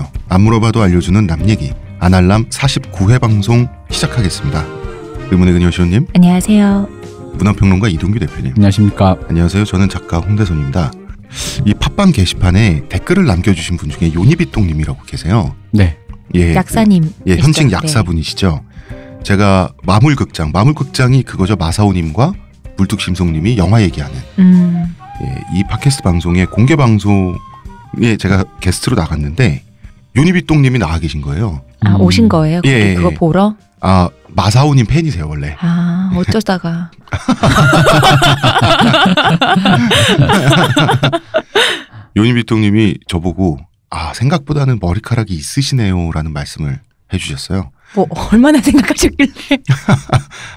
주십시오. 안 물어봐도 알려주는 남 얘기 아날람 49회 방송 시작하겠습니다. 의문의 근요 시호님 안녕하세요. 문화평론가 이동규 대표님 안녕하십니까. 안녕하세요. 저는 작가 홍대선입니다. 이 팟빵 게시판에 댓글을 남겨주신 분 중에 요니비통님이라고 계세요. 네. 예, 약사님. 예, 현직 네. 약사분이시죠. 제가 마물극장, 마물극장이 그거죠. 마사오님과 물뚝심송님이 영화 얘기하는 음. 예, 이 팟캐스트 방송의 공개 방송에 제가 게스트로 나갔는데 유니비똥님이 나와 계신 거예요. 아 음. 오신 거예요? 예, 거 예, 그거 예. 보러? 아 마사오님 팬이세요 원래. 아 어쩌다가. 요니비통님이 저보고 아 생각보다는 머리카락이 있으시네요라는 말씀을 해주셨어요. 뭐 얼마나 생각하셨길래?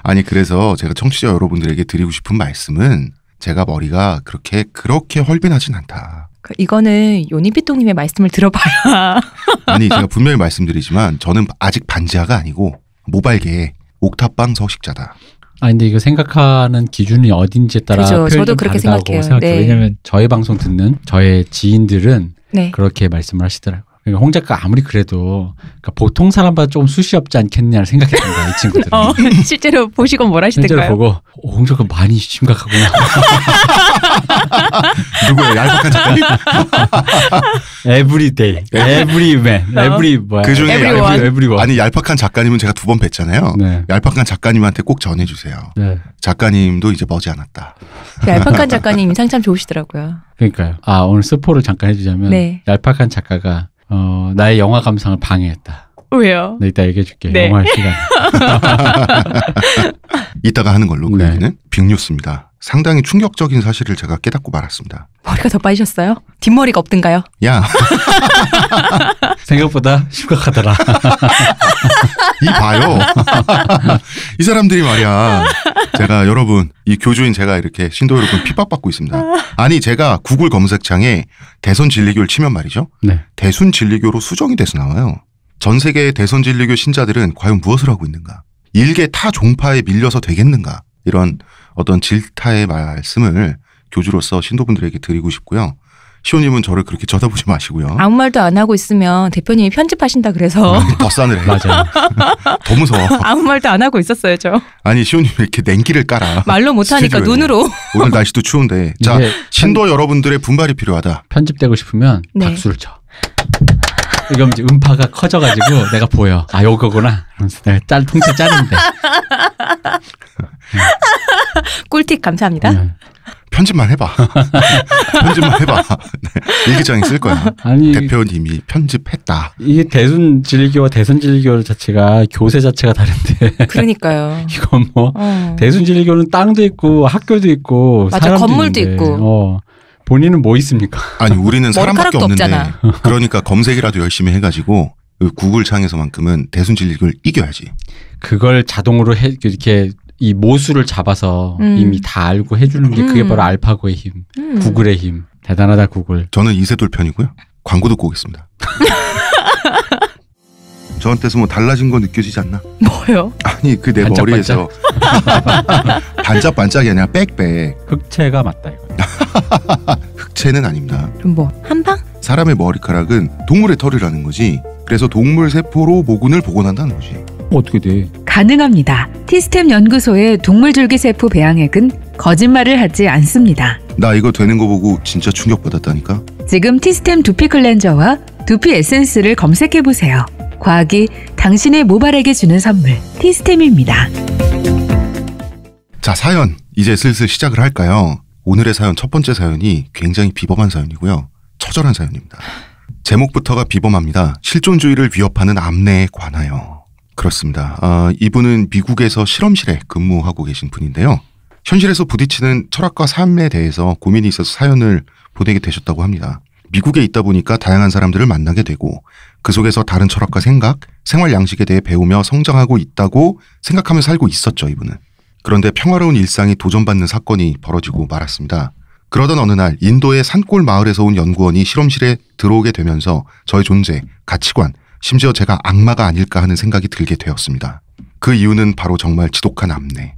아니 그래서 제가 청취자 여러분들에게 드리고 싶은 말씀은 제가 머리가 그렇게 그렇게 헐빈하진 않다. 그러니까 이거는 요니피똥님의 말씀을 들어봐야. 아니 제가 분명히 말씀드리지만 저는 아직 반지하가 아니고 모발계 옥탑방 서식자다. 아 근데 이거 생각하는 기준이 어딘지에 따라 그렇죠. 저도 그렇게 생각해요. 생각해요. 네. 왜냐하면 저의 방송 듣는 저의 지인들은 네. 그렇게 말씀을 하시더라고요. 그러니까 홍 작가 아무리 그래도 그러니까 보통 사람보다 조금 수시 없지 않겠냐를 생각했던가 이친구들 어, 실제로 보시고 뭘 하시던가요? 실제로 보고 오, 홍 작가 많이 심각하구나. 누구예 얄팍한 작가님? 에브리데이, 에브리맨, 에브리 뭐야? 그 중에 에브리원. 아니 얄팍한 작가님은 제가 두 번 뵀잖아요. 네. 얄팍한 작가님한테 꼭 전해주세요. 네. 작가님도 이제 머지않았다. 그 얄팍한 작가님 인상 참 좋으시더라고요. 그러니까요. 아 오늘 스포를 잠깐 해주자면 네. 얄팍한 작가가 어, 나의 영화 감상을 방해했다. 왜요? 나 이따 얘기해줄게. 네. 영화할 시간. 이따가 하는 걸로 그 네. 얘기는 빅뉴스입니다. 상당히 충격적인 사실을 제가 깨닫고 말았습니다. 머리가 더 빠지셨어요? 뒷머리가 없던가요? 야. 생각보다 심각하더라. 이 봐요. 이 사람들이 말이야. 제가 여러분, 이 교주인 제가 이렇게 신도 여러분 핍박받고 있습니다. 아니, 제가 구글 검색창에 대선 진리교를 치면 말이죠. 네. 대순 진리교로 수정이 돼서 나와요. 전 세계의 대선 진리교 신자들은 과연 무엇을 하고 있는가? 일개 타 종파에 밀려서 되겠는가? 이런 어떤 질타의 말씀을 교주로서 신도분들에게 드리고 싶고요. 시호님은 저를 그렇게 쳐다보지 마시고요. 아무 말도 안 하고 있으면 대표님이 편집하신다 그래서 아, 네, 더 싸늘해. 맞아. 더 무서워. 아무 말도 안 하고 있었어요, 저. 아니 시호님 이렇게 냉기를 깔아. 말로 못하니까 눈으로. 오늘 날씨도 추운데. 자 신도 여러분들의 분발이 필요하다. 편집되고 싶으면 네. 박수를 쳐. 그럼 이제 음파가 커져가지고 내가 보여. 아, 요거구나. 그러면서 내가 짤, 통째 짜는데. 꿀팁 감사합니다. 네. 편집만 해봐. 편집만 해봐. 네. 일기장에 쓸 거야. 아니, 대표님이 편집했다. 이게 대순 질교와 대순 질교 자체가 교세 자체가 다른데. 그러니까요. 이건 뭐 어. 대순 질교는 땅도 있고 학교도 있고 맞아 건물도 있는데. 있고. 어. 본인은 뭐 있습니까? 아니 우리는 사람밖에 없는데 없잖아. 그러니까 검색이라도 열심히 해가지고 그 구글 창에서만큼은 대순 진리를 이겨야지. 그걸 자동으로 해, 이렇게 이 모수를 잡아서 음. 이미 다 알고 해주는 게 그게 음. 바로 알파고의 힘, 음. 구글의 힘. 대단하다 구글. 저는 이세돌 편이고요. 광고 도고겠습니다 저한테서 뭐 달라진 거 느껴지지 않나? 뭐요? 아니 그 내 머리에서 반짝반짝이 아니라 빽빽 흑채가 맞다 이거. 흑채는 아닙니다. 그럼 뭐 한방? 사람의 머리카락은 동물의 털이라는 거지. 그래서 동물 세포로 모근을 복원한다는 거지. 어떻게 돼? 가능합니다. 티스템 연구소의 동물 줄기세포 배양액은 거짓말을 하지 않습니다. 나 이거 되는 거 보고 진짜 충격받았다니까. 지금 티스템 두피 클렌저와 두피 에센스를 검색해보세요. 과학이 당신의 모발에게 주는 선물, 티스템입니다. 자, 사연. 이제 슬슬 시작을 할까요? 오늘의 사연 첫 번째 사연이 굉장히 비범한 사연이고요. 처절한 사연입니다. 제목부터가 비범합니다. 실존주의를 위협하는 암내에 관하여. 그렇습니다. 아, 이분은 미국에서 실험실에 근무하고 계신 분인데요. 현실에서 부딪히는 철학과 삶에 대해서 고민이 있어서 사연을 보내게 되셨다고 합니다. 미국에 있다 보니까 다양한 사람들을 만나게 되고 그 속에서 다른 철학과 생각, 생활 양식에 대해 배우며 성장하고 있다고 생각하며 살고 있었죠, 이분은. 그런데 평화로운 일상이 도전받는 사건이 벌어지고 말았습니다. 그러던 어느 날 인도의 산골 마을에서 온 연구원이 실험실에 들어오게 되면서 저의 존재, 가치관, 심지어 제가 악마가 아닐까 하는 생각이 들게 되었습니다. 그 이유는 바로 정말 지독한 암내.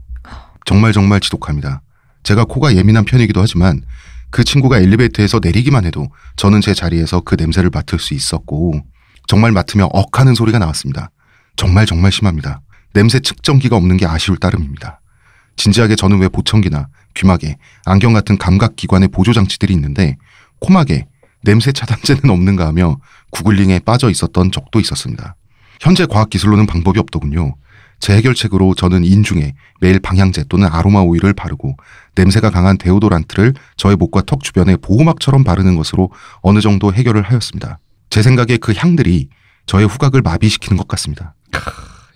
정말 정말 지독합니다. 제가 코가 예민한 편이기도 하지만 그 친구가 엘리베이터에서 내리기만 해도 저는 제 자리에서 그 냄새를 맡을 수 있었고 정말 맡으며 억 하는 소리가 나왔습니다. 정말 정말 심합니다. 냄새 측정기가 없는 게 아쉬울 따름입니다. 진지하게 저는 왜 보청기나 귀마개, 안경 같은 감각기관의 보조장치들이 있는데 코마개 냄새 차단제는 없는가 하며 구글링에 빠져 있었던 적도 있었습니다. 현재 과학기술로는 방법이 없더군요. 제 해결책으로 저는 인중에 매일 방향제 또는 아로마 오일을 바르고 냄새가 강한 데오도란트를 저의 목과 턱 주변에 보호막처럼 바르는 것으로 어느 정도 해결을 하였습니다. 제 생각에 그 향들이 저의 후각을 마비시키는 것 같습니다.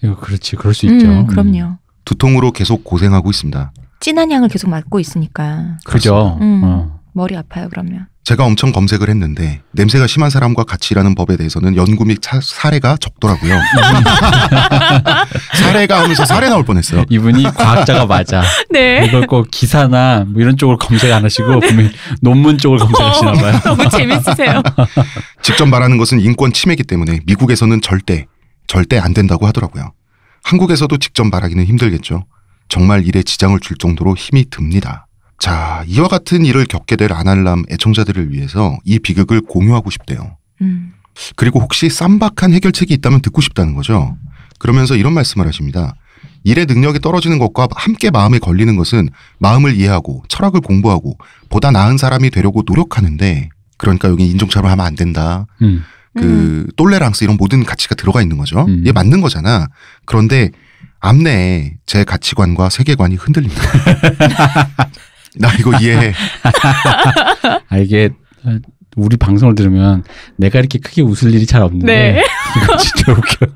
이거 그렇지, 그럴 수 음, 있죠. 그럼요. 음. 두통으로 계속 고생하고 있습니다. 진한 향을 계속 맡고 있으니까. 그죠. 음. 어. 머리 아파요, 그러면. 제가 엄청 검색을 했는데 냄새가 심한 사람과 같이 일하는 법에 대해서는 연구 및 사, 사례가 적더라고요. 사례가 하면서 사례 나올 뻔했어요. 이분이 과학자가 맞아. 네. 이걸 꼭 기사나 뭐 이런 쪽을 검색 안 하시고 네. 분명 논문 쪽을 검색하시나 어, 봐요. 너무 재밌으세요. 직접 말하는 것은 인권 침해이기 때문에 미국에서는 절대 절대 안 된다고 하더라고요. 한국에서도 직접 말하기는 힘들겠죠. 정말 일에 지장을 줄 정도로 힘이 듭니다. 자, 이와 같은 일을 겪게 될 아날람 애청자들을 위해서 이 비극을 공유하고 싶대요. 음. 그리고 혹시 쌈박한 해결책이 있다면 듣고 싶다는 거죠. 그러면서 이런 말씀을 하십니다. 일의 능력이 떨어지는 것과 함께 마음에 걸리는 것은 마음을 이해하고 철학을 공부하고 보다 나은 사람이 되려고 노력하는데 그러니까 여기 인종차별 하면 안 된다. 음. 그 음. 똘레랑스 이런 모든 가치가 들어가 있는 거죠. 음. 이게 맞는 거잖아. 그런데 앞내에제 가치관과 세계관이 흔들립니다. 나 이거 이해해. 아, 이게 우리 방송을 들으면 내가 이렇게 크게 웃을 일이 잘 없는데 네. 진짜 웃겨.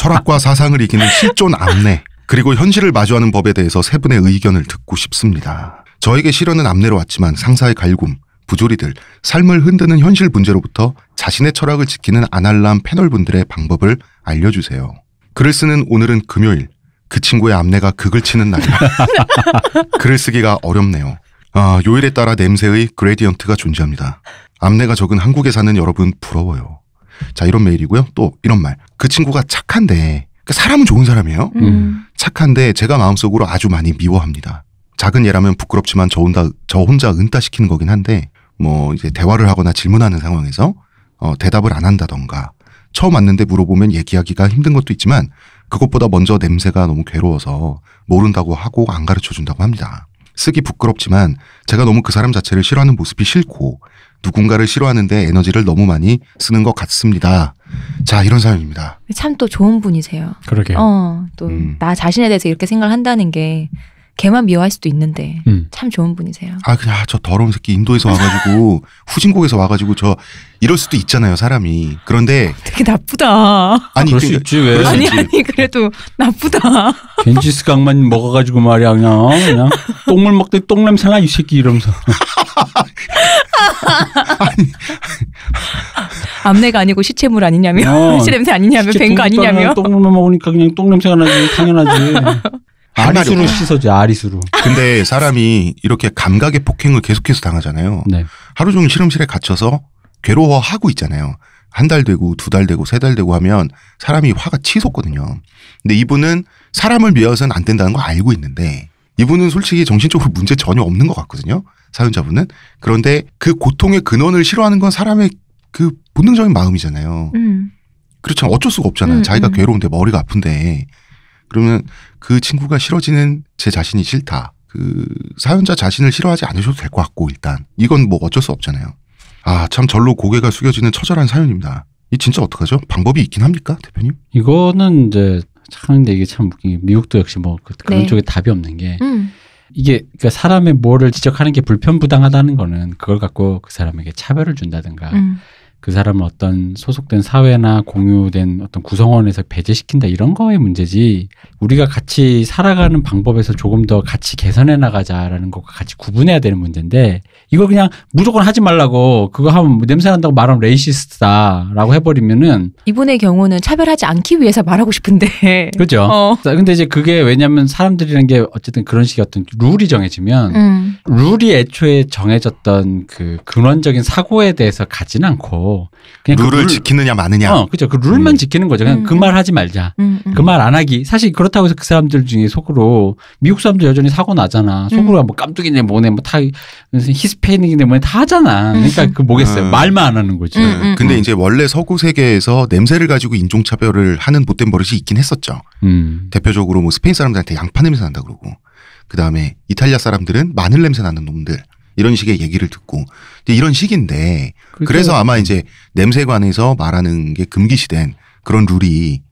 철학과 사상을 이기는 실존 안내 그리고 현실을 마주하는 법에 대해서 세 분의 의견을 듣고 싶습니다. 저에게 실현은 안내로 왔지만 상사의 갈굼, 부조리들, 삶을 흔드는 현실 문제로부터 자신의 철학을 지키는 아날람 패널분들의 방법을 알려주세요. 글을 쓰는 오늘은 금요일 그 친구의 앞내가 극을 치는 날이라 글을 쓰기가 어렵네요. 아, 요일에 따라 냄새의 그레디언트가 존재합니다. 앞내가 적은 한국에 사는 여러분 부러워요. 자 이런 메일이고요. 또 이런 말. 그 친구가 착한데 그러니까 사람은 좋은 사람이에요. 음. 음. 착한데 제가 마음속으로 아주 많이 미워합니다. 작은 예라면 부끄럽지만 저 혼자 저 혼자 은따시키는 거긴 한데 뭐 이제 대화를 하거나 질문하는 상황에서 어, 대답을 안 한다던가 처음 왔는데 물어보면 얘기하기가 힘든 것도 있지만 그것보다 먼저 냄새가 너무 괴로워서 모른다고 하고 안 가르쳐 준다고 합니다. 쓰기 부끄럽지만 제가 너무 그 사람 자체를 싫어하는 모습이 싫고 누군가를 싫어하는데 에너지를 너무 많이 쓰는 것 같습니다. 자, 이런 사연입니다. 참 또 좋은 분이세요. 그러게요. 어, 또나 음. 자신에 대해서 이렇게 생각을 한다는 게 걔만 미워할 수도 있는데 음. 참 좋은 분이세요. 아 그냥 아, 저 더러운 새끼 인도에서 와가지고 후진국에서 와가지고 저 이럴 수도 있잖아요 사람이. 그런데 되게 나쁘다. 아니 그럴 그러 그러니까 있지 왜? 아니 있지. 아니 그래도 나쁘다. 겐지스 강만 먹어가지고 말이야 그냥 그냥 똥물 먹더 똥냄새나 이 새끼 이러면서. 암내가 아니고 시체물 아니냐며 어. 시냄새 아니냐며 뱀거 아니냐며 똥물만 먹으니까 그냥 똥냄새가 나지 당연하지. 아리수로 씻어줘 아리수로. 근데 사람이 이렇게 감각의 폭행을 계속해서 당하잖아요. 네. 하루 종일 실험실에 갇혀서 괴로워하고 있잖아요. 한 달 되고 두 달 되고 세 달 되고 하면 사람이 화가 치솟거든요. 근데 이분은 사람을 미워서는 안 된다는 거 알고 있는데 이분은 솔직히 정신적으로 문제 전혀 없는 것 같거든요. 사연자분은. 그런데 그 고통의 근원을 싫어하는 건 사람의 그 본능적인 마음이잖아요. 음. 그렇죠. 어쩔 수가 없잖아요. 음, 자기가 음. 괴로운데 머리가 아픈데 그러면 그 친구가 싫어지는 제 자신이 싫다. 그 사연자 자신을 싫어하지 않으셔도 될 것 같고 일단 이건 뭐 어쩔 수 없잖아요. 아참 절로 고개가 숙여지는 처절한 사연입니다. 이 진짜 어떡하죠? 방법이 있긴 합니까, 대표님? 이거는 이제 참 근데 이게 참 웃긴 미국도 역시 뭐 그 그런 네. 쪽에 답이 없는 게 음. 이게 그러니까 사람의 뭐를 지적하는 게 불편부당하다는 거는 그걸 갖고 그 사람에게 차별을 준다든가 음. 그 사람을 어떤 소속된 사회나 공유된 어떤 구성원에서 배제시킨다 이런 거의 문제지 우리가 같이 살아가는 방법에서 조금 더 같이 개선해 나가자라는 것과 같이 구분해야 되는 문제인데 이걸 그냥 무조건 하지 말라고 그거 하면 뭐 냄새 난다고 말하면 레이시스트다라고 해버리면은 이분의 경우는 차별하지 않기 위해서 말하고 싶은데 그죠 어. 근데 이제 그게 왜냐하면 사람들이란 게 어쨌든 그런 식의 어떤 룰이 정해지면 음. 룰이 애초에 정해졌던 그 근원적인 사고에 대해서 가진 않고 그냥 그 룰을 그 룰, 지키느냐 마느냐. 어, 그렇죠. 그 룰만 음. 지키는 거죠. 그냥 음. 그말 하지 말자. 음. 음. 그말 안 하기. 사실 그렇다고 해서 그 사람들 중에 속으로 미국 사람들 여전히 사고 나잖아. 속으로 음. 뭐 깜뚱이네 뭐네 뭐다 히스패닉이네 뭐네 다 하잖아. 그러니까 음. 그 뭐겠어요. 말만 안 하는 거죠. 근데 이제 원래 서구 세계에서 냄새를 가지고 인종 차별을 하는 못된 버릇이 있긴 했었죠. 대표적으로 뭐 스페인 사람들한테 양파 냄새 난다 그러고. 그 다음에 이탈리아 사람들은 마늘 냄새 나는 놈들. 이런 식의 얘기를 듣고 이런 식인데 그렇죠. 그래서 아마 이제 냄새관에서 말하는 게 금기시된 그런 룰이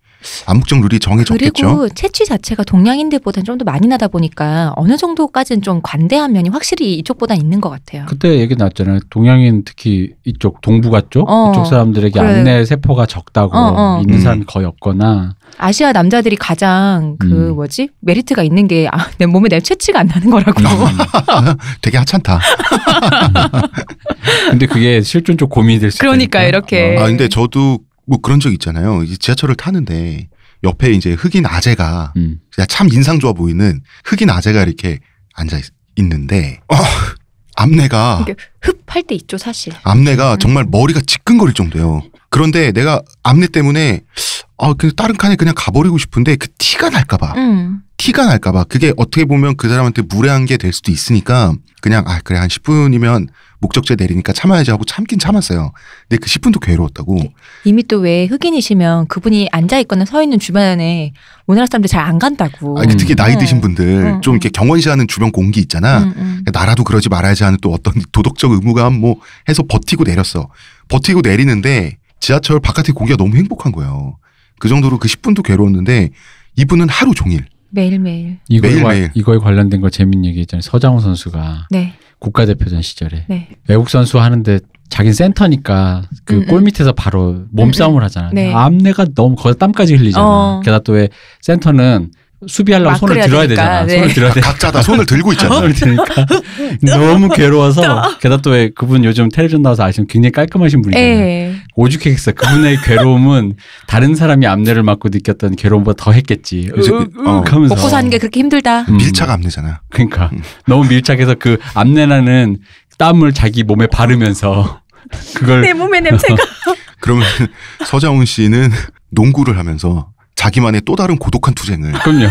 암묵적 룰이 정해졌겠죠. 그리고 채취 자체가 동양인들보다는 좀 더 많이 나다 보니까 어느 정도까지는 좀 관대한 면이 확실히 이쪽보다 있는 것 같아요. 그때 얘기 나왔잖아요. 동양인 특히 이쪽 동북아 쪽 어, 이쪽 사람들에게 그래. 안내 세포가 적다고 어, 어. 있는 음. 사람 거의 없거나 아시아 남자들이 가장 그 음. 뭐지 메리트가 있는 게내 아, 몸에 내 채취가 안 나는 거라고. 음. 되게 하찮다. 근데 그게 실존적 고민이 될 수있으니 그러니까 이렇게. 아 근데 저도 뭐 그런 적 있잖아요. 이제 지하철을 타는데 옆에 이제 흑인 아재가 음. 참 인상 좋아 보이는 흑인 아재가 이렇게 앉아 있는데 어, 앞내가 흡할 때 있죠 사실. 앞내가 음. 정말 머리가 지끈거릴 정도예요. 그런데 내가 앞내 때문에 아, 그 다른 칸에 그냥 가버리고 싶은데 그 티가 날까봐. 음. 티가 날까봐. 그게 어떻게 보면 그 사람한테 무례한 게 될 수도 있으니까 그냥 아, 그래. 한 10분이면 목적지에 내리니까 참아야지 하고 참긴 참았어요. 근데 그 10분도 괴로웠다고. 이미 또 왜 흑인이시면 그분이 앉아있거나 서있는 주변에 우리나라 사람들 잘 안 간다고. 아니, 그 특히 나이 네. 드신 분들 음. 좀 음. 이렇게 경원시하는 주변 공기 있잖아. 음, 음. 그러니까 나라도 그러지 말아야지 하는 또 어떤 도덕적 의무감 뭐 해서 버티고 내렸어. 버티고 내리는데 지하철 바깥에 공기가 너무 행복한 거예요. 그 정도로 그 10분도 괴로웠는데 이분은 하루 종일 매일매일 이거에, 매일매일. 와, 이거에 관련된 거 재밌는 얘기 있잖아요. 서장훈 선수가 네. 국가대표전 시절에 네. 외국 선수 하는데 자기 센터니까 그음골 음. 밑에서 바로 몸싸움을 음, 음. 하잖아. 요 네. 앞내가 너무 거기서 땀까지 흘리잖아. 어. 게다가 또 왜 센터는 수비하려면 손을 들어야 되니까. 되잖아. 네. 손을 들어야 되니까. 각자 다 손을 들고 있잖아. 손을 들니까 너무 괴로워서 게다가 또 그분 요즘 텔레비전 나와서 아시면 굉장히 깔끔하신 분이잖아요. 예. 오죽했겠어. 그분의 괴로움은 다른 사람이 암내를 맞고 느꼈던 괴로움보다 더 했겠지. 어. 먹고 사는 게 그렇게 힘들다. 음. 음. 밀착 암내잖아. 그러니까 음. 너무 밀착해서 그 암내라는 땀을 자기 몸에 바르면서 그걸 내 몸의 냄새가. 그러면 서장훈 씨는 농구를 하면서 자기만의 또 다른 고독한 투쟁을. 그럼요.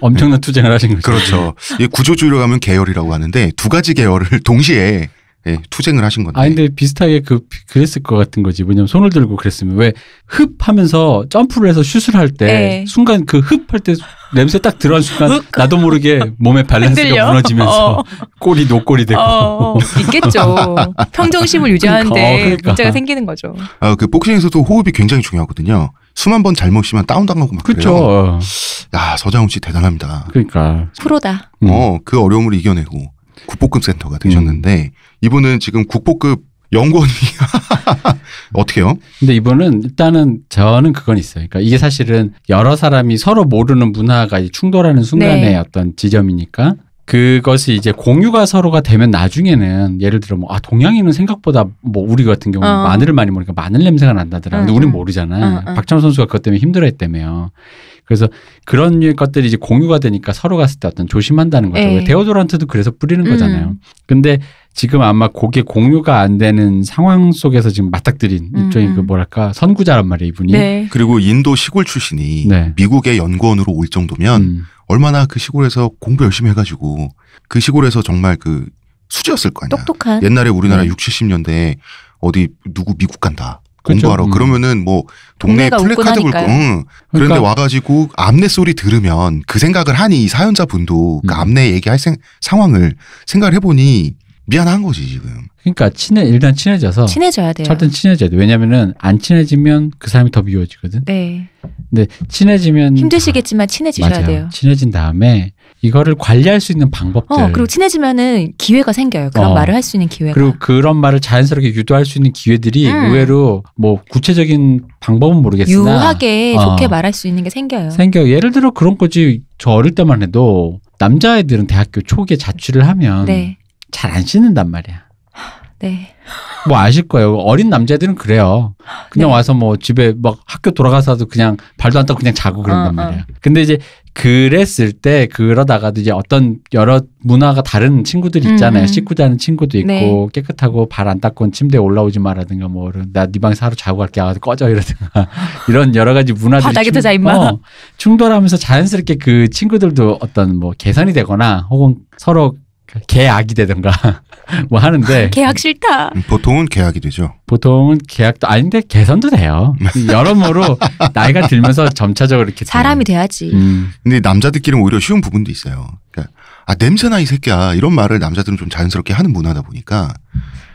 엄청난 투쟁을 하신 거죠. 그렇죠. 구조주의로 가면 계열이라고 하는데 두 가지 계열을 동시에 예, 투쟁을 하신 건데. 아, 근데 비슷하게 그, 그랬을 것 같은 거지. 왜냐면 손을 들고 그랬으면 왜 흡 하면서 점프를 해서 슛을 할때 네. 순간 그흡할때 냄새 딱 들어간 순간 나도 모르게 몸의 밸런스가 흔들려? 무너지면서 꼬리 어. 노꼬리 되고. 어, 있겠죠. 평정심을 유지하는데 그러니까, 어, 그러니까. 문제가 생기는 거죠. 아, 그 복싱에서도 호흡이 굉장히 중요하거든요. 수만 번 잘못이면 다운당하고 막 그쵸. 그래요. 어. 야, 서장훈 씨 대단합니다. 그러니까. 프로다. 어, 그 어려움을 이겨내고 국보급 센터가 되셨는데 음. 이분은 지금 국보급 연구원이 어떻게요? 근데 이분은 일단은 저는 그건 있어요. 그러니까 이게 사실은 여러 사람이 서로 모르는 문화가 충돌하는 순간의 네. 어떤 지점이니까 그것이 이제 공유가 서로가 되면 나중에는 예를 들어 뭐 아 동양인은 생각보다 뭐 우리 같은 경우는 어. 마늘을 많이 먹으니까 마늘 냄새가 난다더라. 근데 우린 음. 모르잖아. 응, 음, 응. 음. 박찬호 선수가 그것 때문에 힘들어했대며. 그래서 그런 것들이 이제 공유가 되니까 서로 갔을 때 어떤 조심한다는 거죠. 네. 데오도란트도 그래서 뿌리는 거잖아요. 근데 지금 아마 곡게 공유가 안 되는 상황 속에서 지금 맞닥뜨린 음. 일종의 그 음. 뭐랄까 선구자란 말이에요 이분이. 네. 그리고 인도 시골 출신이 네. 미국의 연구원으로 올 정도면 음. 얼마나 그 시골에서 공부 열심히 해가지고 그 시골에서 정말 그 수지였을 거 아니야. 똑똑한. 옛날에 우리나라 네. 6, 7 0년대 어디 누구 미국 간다. 공부하러 음. 그러면은 뭐 동네 플래카드 볼고 응. 그런데 그러니까. 와가지고 암내 소리 들으면 그 생각을 하니 이 사연자 분도 그 음. 암내 얘기할 생, 상황을 생각을 해보니 미안한 거지 지금. 그러니까 친해 일단 친해져서 친해져야 돼요. 절대 친해져야 돼. 왜냐면은 안 친해지면 그 사람이 더 미워지거든. 네. 근데 친해지면 힘드시겠지만 친해지셔야 맞아요. 돼요. 친해진 다음에 이거를 관리할 수 있는 방법들. 어, 그리고 친해지면은 기회가 생겨요. 그런 어. 말을 할 수 있는 기회가. 그리고 그런 말을 자연스럽게 유도할 수 있는 기회들이 음. 의외로 뭐 구체적인 방법은 모르겠으나 유하게 어. 좋게 말할 수 있는 게 생겨요. 생겨. 예를 들어 그런 거지. 저 어릴 때만 해도 남자애들은 대학교 초기에 자취를 하면 네. 잘안 씻는단 말이야. 네. 뭐 아실 거예요. 어린 남자들은 그래요. 그냥 네. 와서 뭐 집에 막 학교 돌아가서도 그냥 발도 안 닦고 그냥 자고 그런단 어, 어. 말이에요. 근데 이제 그랬을 때 그러다가도 이제 어떤 여러 문화가 다른 친구들 음, 있잖아요. 음. 씻고 자는 친구도 네. 있고 네. 깨끗하고 발 안 닦고 침대에 올라오지 마라든가 뭐 나네 방에서 하루 자고 갈게 하 꺼져 이러든가 이런 여러 가지 문화들이 바닥에자 임마. 어, 충돌하면서 자연스럽게 그 친구들도 어떤 뭐 개선이 되거나 혹은 서로 계약이 되던가 뭐 하는데 계약 싫다. 음, 보통은 계약이 되죠. 보통은 계약도 아닌데 개선도 돼요. 여러모로 나이가 들면서 점차적으로 이렇게 사람이 돼요. 돼야지. 음. 근데 남자들끼리는 오히려 쉬운 부분도 있어요. 그러니까 아 냄새나 이 새끼야 이런 말을 남자들은 좀 자연스럽게 하는 문화다 보니까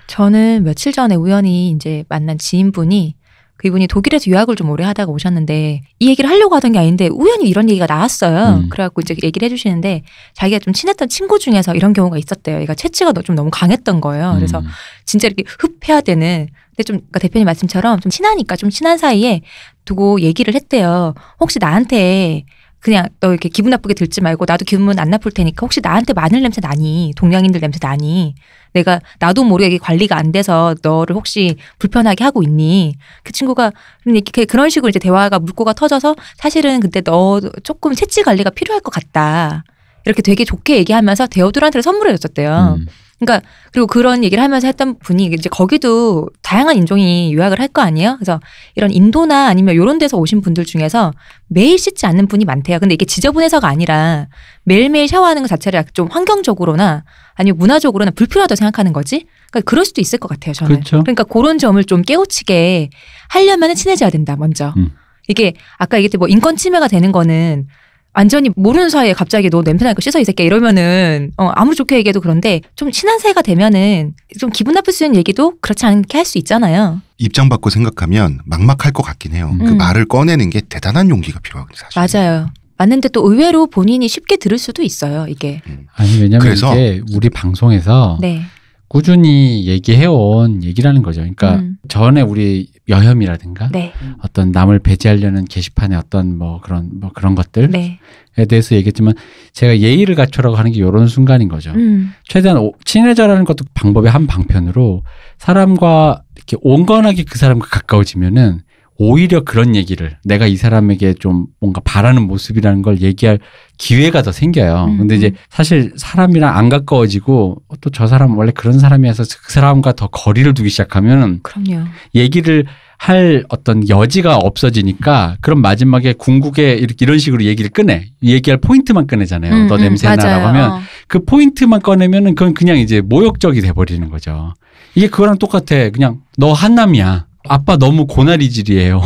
저는 며칠 전에 우연히 이제 만난 지인분이 그 이분이 독일에서 유학을 좀 오래 하다가 오셨는데 이 얘기를 하려고 하던 게 아닌데 우연히 이런 얘기가 나왔어요. 음. 그래갖고 이제 얘기를 해주시는데 자기가 좀 친했던 친구 중에서 이런 경우가 있었대요. 얘가 채취가 좀 너무 강했던 거예요. 그래서 음. 진짜 이렇게 흡해야 되는 근데 좀 그러니까 대표님 말씀처럼 좀 친하니까 좀 친한 사이에 두고 얘기를 했대요. 혹시 나한테 그냥 너 이렇게 기분 나쁘게 들지 말고 나도 기분 안 나쁠 테니까 혹시 나한테 마늘 냄새 나니 동양인들 냄새 나니 내가 나도 모르게 관리가 안 돼서 너를 혹시 불편하게 하고 있니 그 친구가 이렇게 그런 식으로 이제 대화가 물꼬가 터져서 사실은 그때 너 조금 채취 관리가 필요할 것 같다 이렇게 되게 좋게 얘기하면서 대우들한테 선물해 줬었대요. 음. 그러니까 그리고 그런 얘기를 하면서 했던 분이 이제 거기도 다양한 인종이 요약을 할 거 아니에요. 그래서 이런 인도나 아니면 요런 데서 오신 분들 중에서 매일 씻지 않는 분이 많대요. 근데 이게 지저분해서가 아니라 매일매일 샤워하는 것 자체를 좀 환경적으로나 아니면 문화적으로나 불필요하다고 생각하는 거지. 그러니까 그럴 수도 있을 것 같아요. 저는. 그렇죠. 그러니까 그런 점을 좀 깨우치게 하려면 친해져야 된다. 먼저. 음. 이게 아까 얘기했듯이 뭐 인권 침해가 되는 거는 완전히 모르는 사이에 갑자기 너 냄새 나니까 씻어 이 새끼 이러면은 어, 아무리 좋게 얘기해도 그런데 좀 친한 사이가 되면은 좀 기분 나쁠 수 있는 얘기도 그렇지 않게 할 수 있잖아요. 입장 받고 생각하면 막막할 것 같긴 해요. 그 음. 그 말을 꺼내는 게 대단한 용기가 필요하거든요. 사실. 맞아요. 맞는데 또 의외로 본인이 쉽게 들을 수도 있어요. 이게 음. 아니 왜냐면 그래서 이게 우리 방송에서 네. 꾸준히 얘기해온 얘기라는 거죠. 그러니까 음. 전에 우리 여혐이라든가 네. 어떤 남을 배제하려는 게시판에 어떤 뭐 그런 뭐 그런 것들에 네. 대해서 얘기했지만 제가 예의를 갖추라고 하는 게 이런 순간인 거죠. 음. 최대한 친해져라는 것도 방법의 한 방편으로 사람과 이렇게 온건하게 그 사람과 가까워지면은 오히려 그런 얘기를 내가 이 사람에게 좀 뭔가 바라는 모습이라는 걸 얘기할 기회가 더 생겨요. 음. 근데 이제 사실 사람이랑 안 가까워지고 또 저 사람 원래 그런 사람이어서 그 사람과 더 거리를 두기 시작하면 그럼요. 얘기를 할 어떤 여지가 없어지니까 그럼 마지막에 궁극에 이런 식으로 얘기를 꺼내 얘기할 포인트만 꺼내잖아요. 음, 너 음, 냄새나라고 하면 어. 그 포인트만 꺼내면은 그건 그냥 이제 모욕적이 돼버리는 거죠. 이게 그거랑 똑같아. 그냥 너 한남이야. 아빠 너무 고나리질이에요.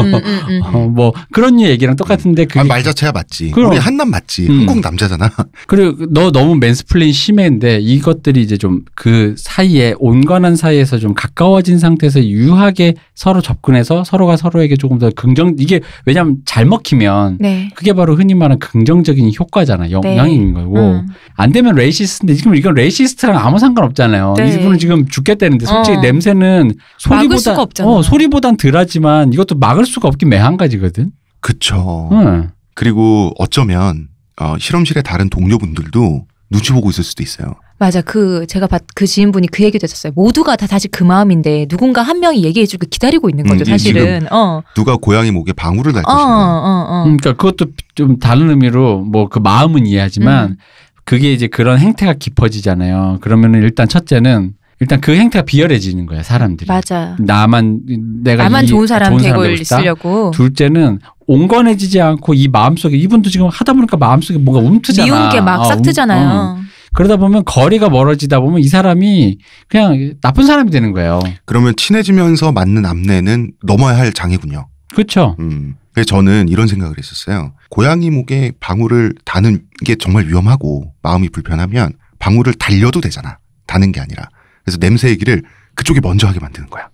음, 음, 음. 어, 뭐 그런 얘기랑 똑같은데 그게... 아, 말 자체가 맞지. 그럼. 우리 한남 맞지. 음. 한국 남자잖아. 그리고 너 너무 맨스플린 심해인데 이것들이 이제 좀 그 사이에 온건한 사이에서 좀 가까워진 상태에서 유하게 서로 접근해서 서로가 서로에게 조금 더 긍정 이게 왜냐하면 잘 먹히면 네. 그게 바로 흔히 말하는 긍정적인 효과잖아. 네. 영향인 네. 거고 음. 안 되면 레이시스트인데 지금 이건 레이시스트랑 아무 상관 없잖아요. 네. 이분은 지금 죽겠다는데 솔직히 어. 냄새는 소리보다 있잖아. 어, 소리보단 덜하지만 이것도 막을 수가 없긴 매한 가지거든. 그쵸. 응. 그리고 어쩌면 어, 실험실의 다른 동료분들도 눈치 보고 있을 수도 있어요. 맞아. 그 제가 봤, 그 지인분이 그 얘기도 했었어요. 모두가 다 다시 그 마음인데 누군가 한 명이 얘기해 줄게 기다리고 있는 거죠, 음, 사실은. 어. 누가 고양이 목에 방울을 달 어, 것이냐. 어, 어, 어. 음, 그러니까 그것도 좀 다른 의미로 뭐 그 마음은 이해하지만 음. 그게 이제 그런 행태가 깊어지잖아요. 그러면은 일단 첫째는 일단 그 행태가 비열해지는 거야 사람들이. 맞아. 나만 내가 나만 좋은 사람 좋은 되고 있으려고. 둘째는 온건해지지 않고 이 마음속에 이분도 지금 하다 보니까 마음속에 뭔가 움트잖아. 미운 게 막 싹트잖아요. 아, 어, 음, 어. 그러다 보면 거리가 멀어지다 보면 이 사람이 그냥 나쁜 사람이 되는 거예요. 그러면 친해지면서 맞는 암내는 넘어야 할장이군요 그렇죠. 음. 그래서 저는 이런 생각을 했었어요. 고양이 목에 방울을 다는 게 정말 위험하고 마음이 불편하면 방울을 달려도 되잖아. 다는 게 아니라. 그래서 냄새 얘기를 그쪽이 먼저 하게 만드는 거야.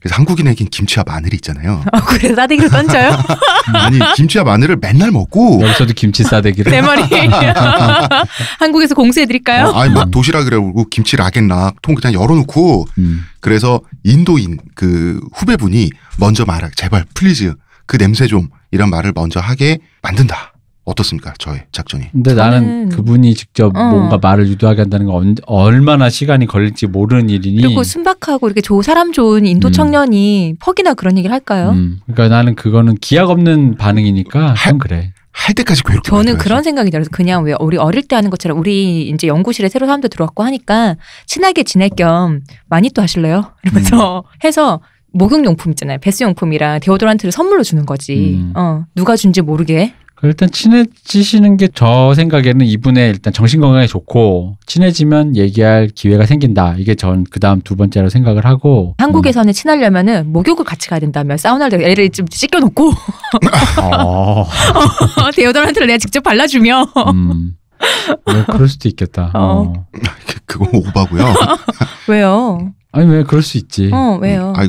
그래서 한국인에겐 김치와 마늘이 있잖아요. 아, 그래 싸대기로 던져요? 아니 김치와 마늘을 맨날 먹고 여기서도 김치 싸대기를 내 말이 한국에서 공수해드릴까요? 어, 아니 막 뭐 도시락을 그고 김치 라겐락 통 그냥 열어놓고 음. 그래서 인도인 그 후배분이 먼저 말하 제발 플리즈 그 냄새 좀 이런 말을 먼저 하게 만든다. 어떻습니까? 저의 작전이. 근데 나는 그분이 직접 어. 뭔가 말을 유도하게 한다는 건 얼마나 시간이 걸릴지 모르는 일이니. 그리고 순박하고 이렇게 조, 사람 좋은 인도 음. 청년이 퍽이나 그런 얘기를 할까요? 음. 그러니까 나는 그거는 기약 없는 반응이니까 하, 좀 그래. 할 때까지 괴롭게 저는 만들어 그런 생각이 들어서 그냥 왜 우리 어릴 때 하는 것처럼 우리 이제 연구실에 새로 사람들 들어왔고 하니까 친하게 지낼 겸 많이 또 하실래요? 이러면서 음. 해서 목욕용품 있잖아요. 배스용품이랑 데오도란트를 선물로 주는 거지. 음. 어, 누가 준지 모르게. 그러니까 일단 친해지시는 게 저 생각에는 이분의 일단 정신 건강에 좋고 친해지면 얘기할 기회가 생긴다. 이게 전 그다음 두 번째로 생각을 하고 한국에서는 음. 친하려면은 목욕을 같이 가야 된다면 사우나를 애를 좀 씻겨 놓고 어. 어 데오더란트를 내가 직접 발라주며 음. 왜 뭐 그럴 수도 있겠다. 어. 어. 그건 오바고요. 왜요? 아니 왜 그럴 수 있지. 어 왜요? 아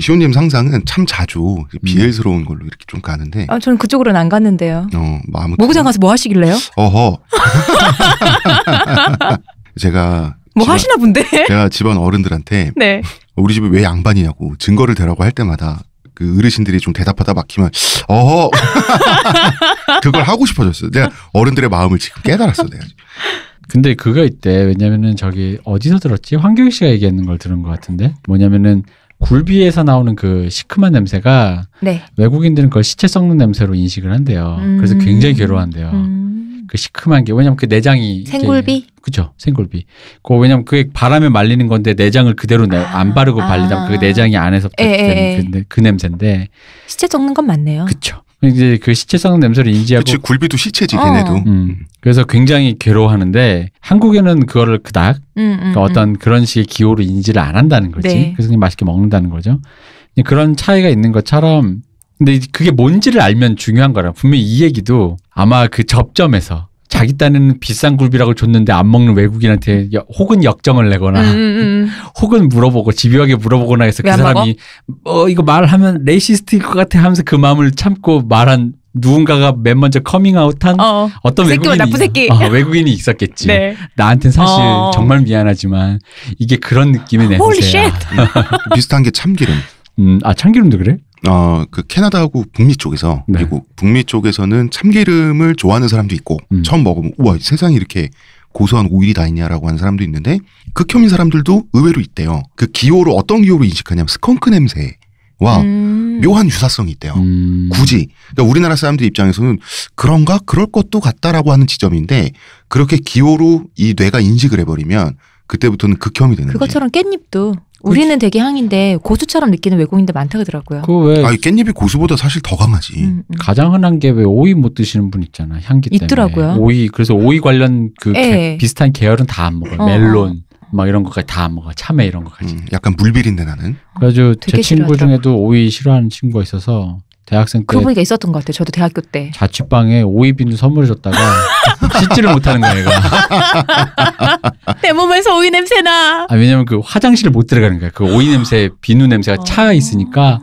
시온님 상상은 참 자주 음. 비엘스러운 걸로 이렇게 좀 가는데. 아, 저는 그쪽으로는 안 갔는데요. 어, 뭐아무장 가서 뭐 하시길래요? 어허. 제가. 뭐 집안, 하시나 본데? 제가 집안 어른들한테. 네. 우리 집이왜 양반이냐고 증거를 대라고 할 때마다 그 어르신들이 좀 대답하다 막히면 어허 그걸 하고 싶어졌어요. 내가 어른들의 마음을 지금 깨달았어 내가. 근데 그거 있대. 왜냐면은 저기 어디서 들었지? 황교익 씨가 얘기하는 걸 들은 것 같은데 뭐냐면은 굴비에서 나오는 그 시큼한 냄새가 네. 외국인들은 그걸 시체 썩는 냄새로 인식을 한대요. 음. 그래서 굉장히 음. 괴로워한대요. 음. 그 시큼한 게 왜냐면 그 내장이 생굴비 그죠 생굴비 그 왜냐면 그게 바람에 말리는 건데 내장을 그대로 아. 안 바르고 아. 발리다 그 내장이 안에서 되는 예, 예, 예. 그, 그, 냄새인데 시체 썩는 건 맞네요. 그쵸 이제 그 시체성 냄새를 인지하고 그치, 굴비도 시체지 걔네도. 어. 음. 음. 그래서 굉장히 괴로워하는데 한국에는 그거를 그닥 음, 음 그러니까 음. 어떤 그런 식의 기호로 인지를 안 한다는 거지. 네. 그래서 그냥 맛있게 먹는다는 거죠. 그런 차이가 있는 것처럼 근데 그게 뭔지를 알면 중요한 거라 분명히 이 얘기도 아마 그 접점에서 자기 딴에는 비싼 굴비라고 줬는데 안 먹는 외국인한테 혹은 역정을 내거나 음, 음. 음. 혹은 물어보고 집요하게 물어보거나 해서 그 사람이 먹어? 어 이거 말하면 레이시스트일 것 같아 하면서 그 마음을 참고 말한 누군가가 맨 먼저 커밍아웃한 어, 떤 그 그 외국인이 어, 외국인이 있었겠지. 네. 나한텐 사실 어. 정말 미안하지만 이게 그런 느낌의 냄새야. 아, 비슷한 게 참기름. 음, 아 참기름도 그래? 어, 그 캐나다하고 북미 쪽에서 네. 그리고 북미 쪽에서는 참기름을 좋아하는 사람도 있고 음. 처음 먹으면 우와 세상에 이렇게 고소한 오일이 다 있냐라고 하는 사람도 있는데 극혐인 사람들도 의외로 있대요. 그 기호로 어떤 기호로 인식하냐면 스컹크 냄새. 와 음. 묘한 유사성이 있대요. 음. 굳이 그러니까 우리나라 사람들 입장에서는 그런가 그럴 것도 같다라고 하는 지점인데 그렇게 기호로 이 뇌가 인식을 해버리면 그때부터는 극혐이 되는 거예요. 그것처럼 깻잎도 우리는 되게 향인데 고수처럼 느끼는 외국인들 많다 더라고요 그왜 깻잎이 고수보다 사실 더 강하지. 음, 음. 가장 흔한 게 왜 오이 못 드시는 분 있잖아. 향기 있더라고요. 오이 그래서 오이 관련 그 예. 개, 비슷한 계열은 다 안 먹어요. 어, 어. 멜론 막 이런 것까지 다 안 먹어. 참외 이런 것까지. 음, 약간 물비린데 나는. 그래서 제 친구 싫어하더라고. 중에도 오이 싫어하는 친구가 있어서 대학생 때. 그 분위기가 있었던 것 같아요. 저도 대학교 때. 자취방에 오이빈도 선물 줬다가 씻지를 못하는 거야, 얘가. 내 몸에서 오이 냄새 나. 아, 왜냐면 그 화장실을 못 들어가는 거야. 그 오이 냄새, 비누 냄새가 어. 차 있으니까.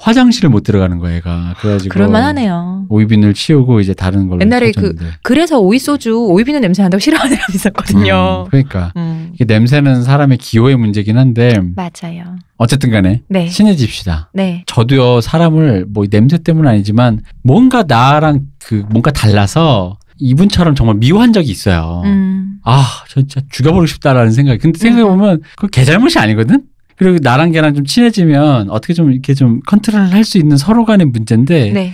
화장실을 못 들어가는 거예요, 얘가. 그래가지고. 그럴만하네요. 오이빈을 치우고 이제 다른 걸로. 옛날에 쳐줬는데. 그, 그래서 오이소주, 오이비누 냄새 난다고 싫어하는 사람 있었거든요. 음, 그러니까. 음. 이게 냄새는 사람의 기호의 문제긴 한데. 맞아요. 어쨌든 간에. 네. 친해집시다. 네. 저도요, 사람을 뭐 냄새 때문 아니지만 뭔가 나랑 그, 뭔가 달라서 이분처럼 정말 미워한 적이 있어요. 음. 아, 진짜 죽여버리고 싶다라는 생각이. 근데 생각해보면 음. 그게 개 잘못이 아니거든? 그리고 나랑 걔랑 좀 친해지면 어떻게 좀 이렇게 좀 컨트롤을 할 수 있는 서로 간의 문제인데 네.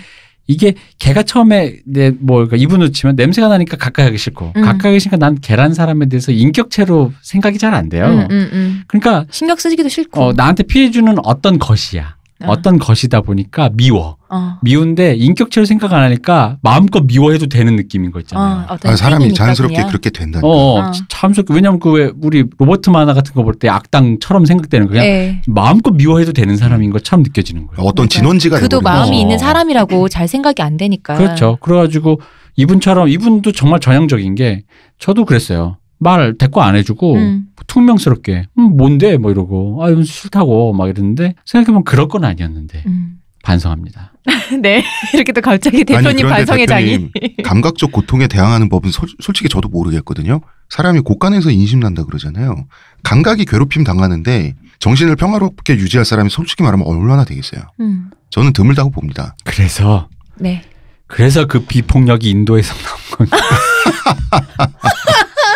이게 걔가 처음에 내뭐 그러니까 이분을 치면 냄새가 나니까 가까이 하기 싫고 음. 가까이 하시니까 난 걔란 사람에 대해서 인격체로 생각이 잘 안 돼요. 음, 음, 음, 그러니까 신경 쓰기도 싫고 어, 나한테 피해 주는 어떤 것이야. 어. 떤 것이다 보니까 미워. 어. 미운데 인격체로 생각 안 하니까 마음껏 미워해도 되는 느낌인 거 있잖아요. 어, 어 아, 사람이 자연스럽게 그냥. 그렇게 된다니까. 어, 어, 어. 참석 왜냐하면 그 왜 우리 로버트 만화 같은 거 볼 때 악당처럼 생각되는 그냥 에. 예. 마음껏 미워해도 되는 사람인 것처럼 느껴지는 거예요. 어떤 그러니까 진원지가 그도 마음이 있는 사람이라고 잘 생각이 안 되니까. 그렇죠. 그래가지고 이분처럼 이분도 정말 전형적인게 저도 그랬어요. 말 대꾸 안 해주고 음. 퉁명스럽게 음, 뭔데 뭐 이러고 아 이건 싫다고 막이랬는데 생각해보면 그럴 건 아니었는데 음. 반성합니다. 네 이렇게 또 갑자기 대표님 반성의 장이 감각적 고통에 대항하는 법은 소, 솔직히 저도 모르겠거든요. 사람이 곳간에서 인심난다 그러잖아요. 감각이 괴롭힘 당하는데 정신을 평화롭게 유지할 사람이 솔직히 말하면 얼마나 되겠어요. 음. 저는 드물다고 봅니다. 그래서 네. 그래서 그 비폭력이 인도에서 나온 건가.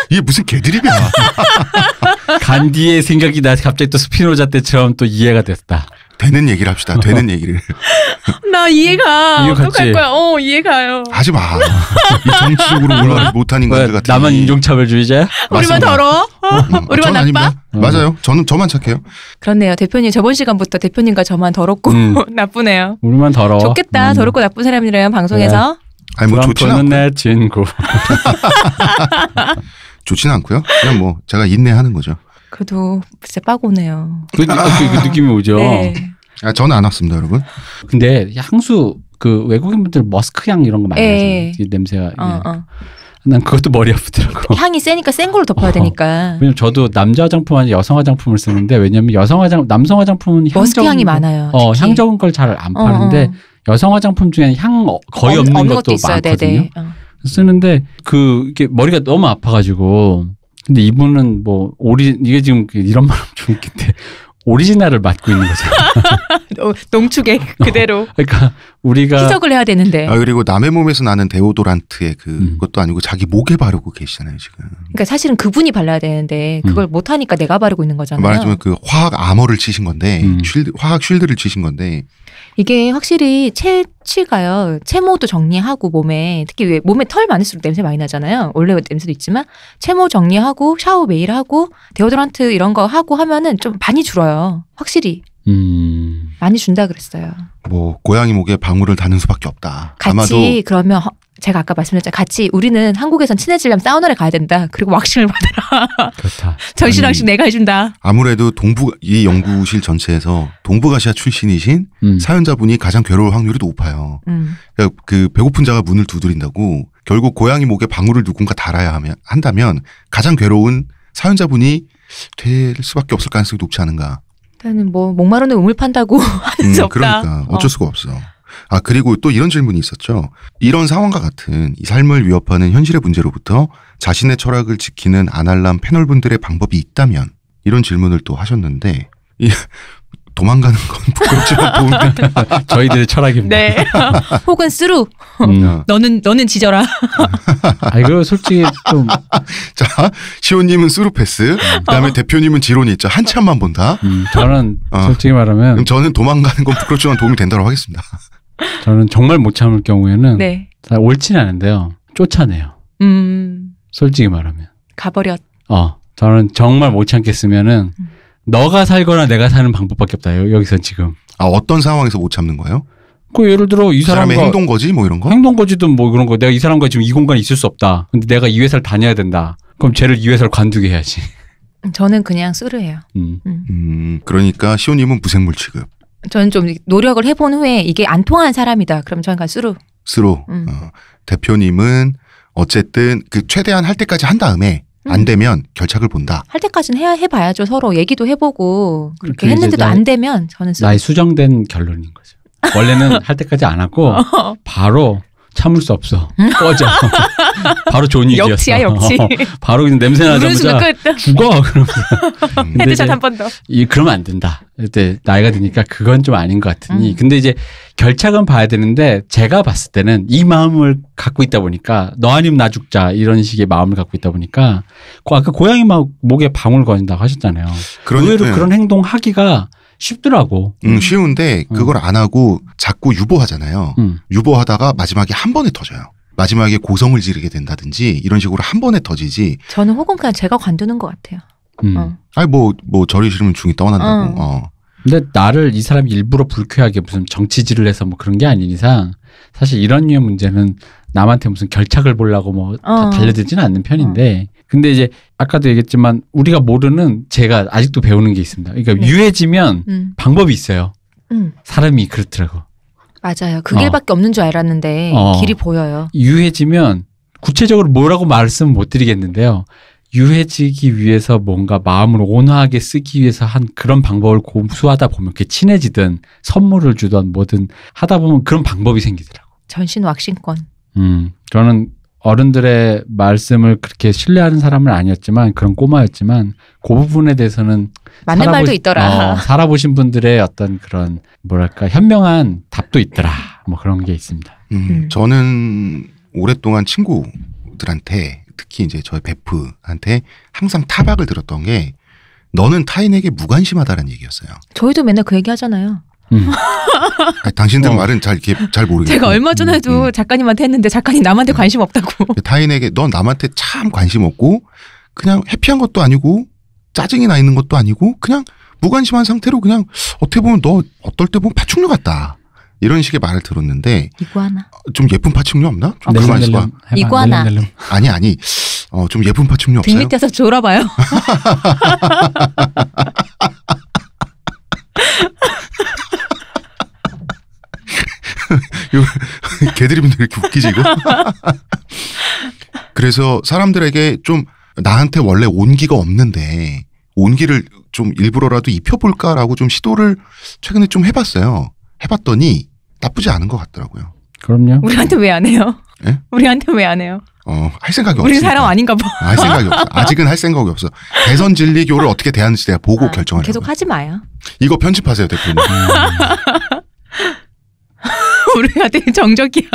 이게 무슨 개드립이야. 간디의 생각이 나 갑자기 또 스피노자 때처럼 또 이해가 됐다. 되는 얘기를 합시다. 되는 얘기를. 나 이해가. 이해가 거야. 어, 이해가요. 하지 마. 정치적으로 올라가지 못한 인간들 같은. 나만 인종차별주의자야? 우리만 더러워? 어? 어? 어 우리만 나빠? 아닙니다. 음. 맞아요. 저는 저만 착해요. 그렇네요. 대표님 저번 시간부터 대표님과 저만 더럽고 음. 나쁘네요. 우리만 더러워. 좋겠다. 음. 더럽고 나쁜 사람이라면 방송에서. 네. 아니 뭐 좋지는 않고. 내 친구. 좋지는 않고요. 그냥 뭐 제가 인내하는 거죠. 그래도 진짜 빠고네요. 그, 그, 그, 그, 느낌이 오죠. 네. 아, 저는 안 왔습니다, 여러분. 근데 향수 그 외국인분들 머스크 향 이런 거 많이 예. 하잖아요. 냄새가. 어, 예. 어. 난 그것도 머리 아프더라고. 향이 세니까 센 걸로 덮어야 어. 되니까. 왜냐면 저도 남자 화장품 아니 여성 화장품을 쓰는데 왜냐면 여성 화장 남성 화장품은 향 머스크 향이 많아요. 어, 향 적은 걸 잘안 어, 파는데 어. 여성 화장품 중에 향 어, 거의 없는, 없는 것도, 것도 네, 많거든요. 네. 어. 쓰는데 그 이게 머리가 너무 아파가지고 근데 이분은 뭐 오리 이게 지금 그 이런 말하면 좀 웃긴데 오리지널을 맡고 있는 거죠. 어, 농축액 어, 그대로. 어, 그러니까 우리가 희석을 해야 되는데. 아, 그리고 남의 몸에서 나는 데오도란트의 그것도 음. 아니고 자기 목에 바르고 계시잖아요 지금. 그러니까 사실은 그분이 발라야 되는데 음. 그걸 음. 못 하니까 내가 바르고 있는 거잖아요. 말하자면 그 화학 암호를 치신 건데 음. 쉴드, 화학 쉴드를 치신 건데 이게 확실히 채취가요채모도 정리하고 몸에 특히 왜 몸에 털 많을수록 냄새 많이 나잖아요. 원래 냄새도 있지만 채모 정리하고 샤워 매일 하고 데오드란트 이런 거 하고 하면은 좀 많이 줄어요. 확실히. 음. 많이 준다 그랬어요. 뭐 고양이 목에 방울을 다는 수밖에 없다. 같이 아마도 그러면 허, 제가 아까 말씀드렸죠. 같이 우리는 한국에선 친해지려면 사우나를 가야 된다. 그리고 왁싱을 받으라 그렇다. 전신 왁싱 내가 해준다. 아무래도 동부 이 연구실 전체에서 동북아시아 출신이신 음. 사연자분이 가장 괴로울 확률이 높아요. 음. 그러니까 그 배고픈 자가 문을 두드린다고 결국 고양이 목에 방울을 누군가 달아야 하면 한다면 가장 괴로운 사연자분이 될 수밖에 없을 가능성이 높지 않은가. 그는 뭐 목마른데 우물 판다고 하는 음, 그러니까. 없다. 그러니까 어쩔 어. 수가 없어. 아, 그리고 또 이런 질문이 있었죠. 이런 상황과 같은 이 삶을 위협하는 현실의 문제로부터 자신의 철학을 지키는 아날람 패널분들의 방법이 있다면 이런 질문을 또 하셨는데 이 도망가는 건 부끄럽지만 도움된 저희들의 철학입니다. 네. 혹은 쓰루. 음. 너는 너는 지져라. 아 이거 솔직히 좀. 자 시온님은 쓰루 패스. 그다음에 어. 대표님은 지론이 있죠. 한참만 본다. 음, 저는 어. 솔직히 말하면. 저는 도망가는 건 부끄럽지만 도움이 된다고 하겠습니다. 저는 정말 못 참을 경우에는 네. 옳진 않은데요. 쫓아내요. 음. 솔직히 말하면. 가버렸. 어. 저는 정말 못 참겠으면은 음. 너가 살거나 내가 사는 방법밖에 없다. 여기서 지금. 아, 어떤 상황에서 못 참는 거예요? 그 예를 들어 이 그 사람과 의 행동 거지 뭐 이런 거? 행동 거지든 뭐 그런 거. 내가 이 사람과 지금 이 공간에 있을 수 없다. 근데 내가 이 회사를 다녀야 된다. 그럼 쟤를 이 회사를 관두게 해야지. 저는 그냥 쓰르해요. 음. 음. 음. 그러니까 시호님은 무생물 취급. 저는 좀 노력을 해본 후에 이게 안 통한 사람이다. 그럼 저희가 스루. 스루. 음. 어, 대표님은 어쨌든 그 최대한 할 때까지 한 다음에 음. 안 되면 결착을 본다. 할 때까지는 해야 해봐야죠. 서로 얘기도 해보고 그렇게 했는데도 안 되면 저는 스루. 나의 수정된 결론인 거죠. 원래는 할 때까지 안 하고 어. 바로 참을 수 없어. 꺼져. 바로 존윅이었어. 역치야 역치. 어, 바로 냄새 나자마자 죽어. 그러면 헤드샷 한번 더. 이 그러면 안 된다. 그때 나이가 드니까 그건 좀 아닌 것 같으니. 음. 근데 이제 결착은 봐야 되는데 제가 봤을 때는 이 마음을 갖고 있다 보니까 너 아니면 나 죽자 이런 식의 마음을 갖고 있다 보니까 아까 고양이 막 목에 방울 건진다고 하셨잖아요. 그런, 의외로 네. 그런 행동하기가 쉽더라고. 음, 음. 쉬운데 음. 그걸 안 하고 자꾸 유보하잖아요. 음. 유보하다가 마지막에 한 번에 터져요. 마지막에 고성을 지르게 된다든지 이런 식으로 한 번에 터지지. 저는 혹은 그냥 제가 관두는 것 같아요. 음. 어. 아니 뭐 뭐 저리 싫으면 중이 떠난다고. 어. 어. 근데 나를 이 사람이 일부러 불쾌하게 무슨 정치질을 해서 뭐 그런 게 아닌 이상 사실 이런 류의 문제는 남한테 무슨 결착을 보려고 뭐 어. 달려들지는 않는 편인데 어. 근데 이제 아까도 얘기했지만 우리가 모르는 제가 아직도 배우는 게 있습니다. 그러니까 네. 유해지면 음. 방법이 있어요. 음. 사람이 그렇더라고. 맞아요. 그 길밖에 어. 없는 줄 알았는데 어. 길이 보여요. 유해지면 구체적으로 뭐라고 말씀 못 드리겠는데요. 유해지기 위해서 뭔가 마음을 온화하게 쓰기 위해서 한 그런 방법을 고수하다 보면 그 친해지든 선물을 주든 뭐든 하다 보면 그런 방법이 생기더라고. 전신 왁싱권. 음, 저는 어른들의 말씀을 그렇게 신뢰하는 사람은 아니었지만 그런 꼬마였지만 그 부분에 대해서는 맞는 살아보, 말도 있더라. 어, 살아보신 분들의 어떤 그런 뭐랄까 현명한 답도 있더라. 뭐 그런 게 있습니다. 음, 음. 저는 오랫동안 친구들한테 특히 이제 저희 베프한테 항상 타박을 들었던 게 너는 타인에게 무관심하다는 얘기였어요. 저희도 맨날 그 얘기 하잖아요. 음. 아니, 당신들 어. 말은 잘, 잘 모르겠어요. 제가 얼마 전에도 음, 음. 작가님한테 했는데 작가님 남한테 음. 관심 없다고. 그 타인에게 넌 남한테 참 관심 없고 그냥 해피한 것도 아니고 짜증이 나 있는 것도 아니고 그냥 무관심한 상태로 그냥 어떻게 보면 너 어떨 때 보면 파충류 같다. 이런 식의 말을 들었는데 이구아나 어, 좀 예쁜 파충류 없나? 좀 아, 그 이구아나 아니 아니 어, 좀 예쁜 파충류 없어요? 등 밑에서 졸아봐요 개드립인데 이렇게 웃기지 이거? 그래서 사람들에게 좀 나한테 원래 온기가 없는데 온기를 좀 일부러라도 입혀볼까라고 좀 시도를 최근에 좀 해봤어요. 해봤더니 나쁘지 않은 것 같더라고요. 그럼요. 우리한테 왜 안 해요? 예? 우리한테 왜 안 해요? 어, 할 생각이 없어. 우리 사람 아닌가 봐. 아, 할 생각이 없어. 아직은 할 생각이 없어. 대선 진리교를 어떻게 대하는지 내가 보고 아, 결정을 계속 하지 마요. 이거 편집하세요, 대표님. 우리가 되게 정적이야.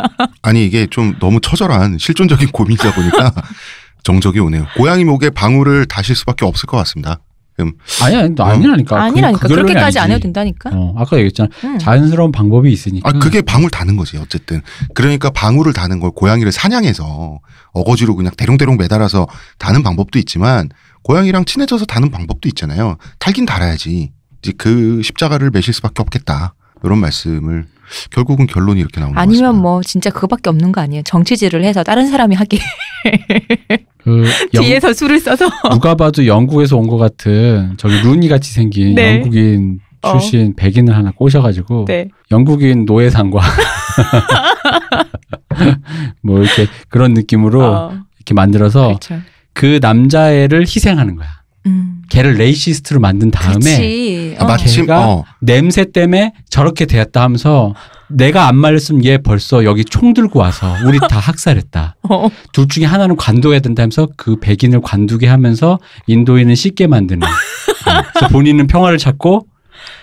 아니 이게 좀 너무 처절한 실존적인 고민이다 보니까 정적이 오네요. 고양이 목에 방울을 다실 수밖에 없을 것 같습니다. 그럼 아니야, 아니라니까. 아니라니까. 그렇게까지 안 해도 된다니까. 어, 아까 얘기했잖아. 음. 자연스러운 방법이 있으니까. 아, 그게 방울 다는 거지, 어쨌든. 그러니까 방울을 다는 걸 고양이를 사냥해서 어거지로 그냥 대롱대롱 매달아서 다는 방법도 있지만 고양이랑 친해져서 다는 방법도 있잖아요. 달긴 달아야지. 이제 그 십자가를 매실 수밖에 없겠다. 이런 말씀을 결국은 결론이 이렇게 나오는 거죠. 아니면 뭐 진짜 그거밖에 없는 거 아니에요. 정치질을 해서 다른 사람이 하기그 뒤에서 술을 써서 누가 봐도 영국에서 온 것 같은 저기 루니 같이 생긴 네. 영국인 어. 출신 어. 백인을 하나 꼬셔가지고 네. 영국인 노예상과 뭐 이렇게 그런 느낌으로 어. 이렇게 만들어서 그렇죠. 그 남자애를 희생하는 거야. 음. 걔를 레이시스트로 만든 다음에 아, 어. 마침 어. 냄새 때문에 저렇게 되었다 하면서 내가 안 말렸으면 얘 벌써 여기 총 들고 와서 우리 다 학살했다. 어. 둘 중에 하나는 관둬야 된다 하면서 그 백인을 관두게 하면서 인도인은 씻게 만드는. 음. 그래서 본인은 평화를 찾고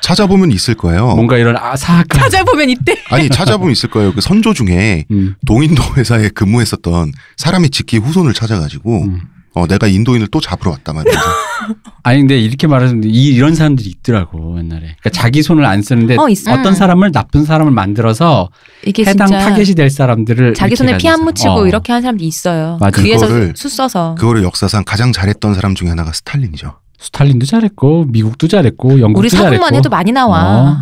찾아보면 있을 거예요. 뭔가 이런 아삭한 찾아보면 있대. 아니 찾아보면 있을 거예요. 그 선조 중에 음. 동인도 회사에 근무했었던 사람이 직계 후손을 찾아가지고 음. 어, 내가 인도인을 또 잡으러 왔단 말이야. 아니 근데 이렇게 말하면 이, 이런 사람들이 있더라고 옛날에. 그러니까 자기 손을 안 쓰는데 어, 떤 사람을 나쁜 사람을 만들어서 해당 타겟이 될 사람들을 자기 손에 피 안 묻히고 어. 이렇게 한 사람도 있어요. 맞아. 서수 써서. 그거를 역사상 가장 잘했던 사람 중에 하나가 스탈린이죠. 스탈린도 잘했고 미국도 잘했고 영국도 잘했고 우리 사고만 해도 많이 나와. 어.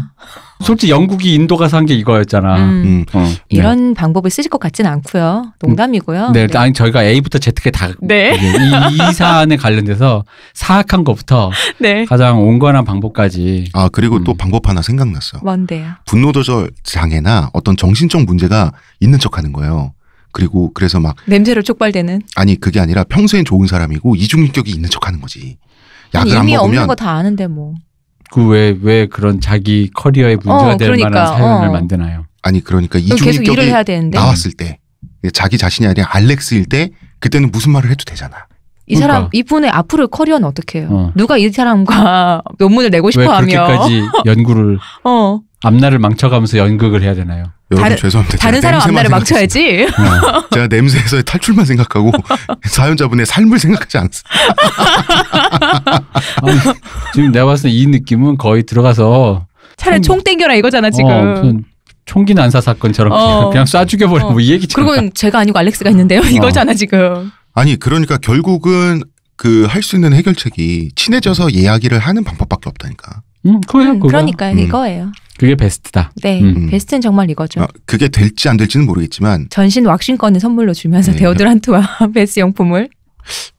솔직히 영국이 인도 가서 한게 이거였잖아. 음. 음. 어. 어. 이런 네. 방법을 쓰실 것 같진 않고요. 농담이고요. 음. 네, 네. 아니 저희가 A부터 Z까지 다 네. 이, 이 사안에 관련돼서 사악한 것부터 네. 가장 온건한 방법까지. 아 그리고 음. 또 방법 하나 생각났어. 뭔데요? 분노 조절 장애나 어떤 정신적 문제가 있는 척하는 거예요. 그리고 그래서 막 냄새로 촉발되는 아니 그게 아니라 평소엔 좋은 사람이고 이중인격이 있는 척하는 거지. 약을 안 먹으면 미 없는 거 다 아는데 뭐. 그왜왜 그런 자기 커리어에 문제가 어, 될 그러니까, 만한 사연을 어. 만드나요? 아니 그러니까 이중인격이 나왔을 때 자기 자신이 아니라 알렉스일 때 그때는 무슨 말을 해도 되잖아. 이 그러니까. 사람 이분의 앞으로 커리어는 어떻게 해요? 어. 누가 이 사람과 논문을 내고 싶어 하며 그렇게까지 연구를 어. 앞날을 망쳐가면서 연극을 해야 되나요? 여러분 다른, 죄송합니다. 다른 사람 앞날을 망쳐야지. 어. 제가 냄새에서의 탈출만 생각하고 사연자분의 삶을 생각하지 않습니다. 지금 내가 봤을 때 이 느낌은 거의 들어가서 차라리 총, 총 땡겨라 이거잖아 어, 지금. 어, 총기 난사 사건처럼 어. 그냥 쏴 죽여버려 어. 뭐이 얘기처 그건 제가 아니고 알렉스가 있는데요 어. 이거잖아 지금. 아니 그러니까 결국은 그 할 수 있는 해결책이 친해져서 이야기를 하는 방법밖에 없다니까. 음, 그 음, 그러니까 음. 이거예요. 그게 베스트다. 네, 음. 베스트는 정말 이거죠. 아, 그게 될지 안 될지는 모르겠지만 전신 왁싱권을 선물로 주면서 네. 데오드란트와 베스 용품을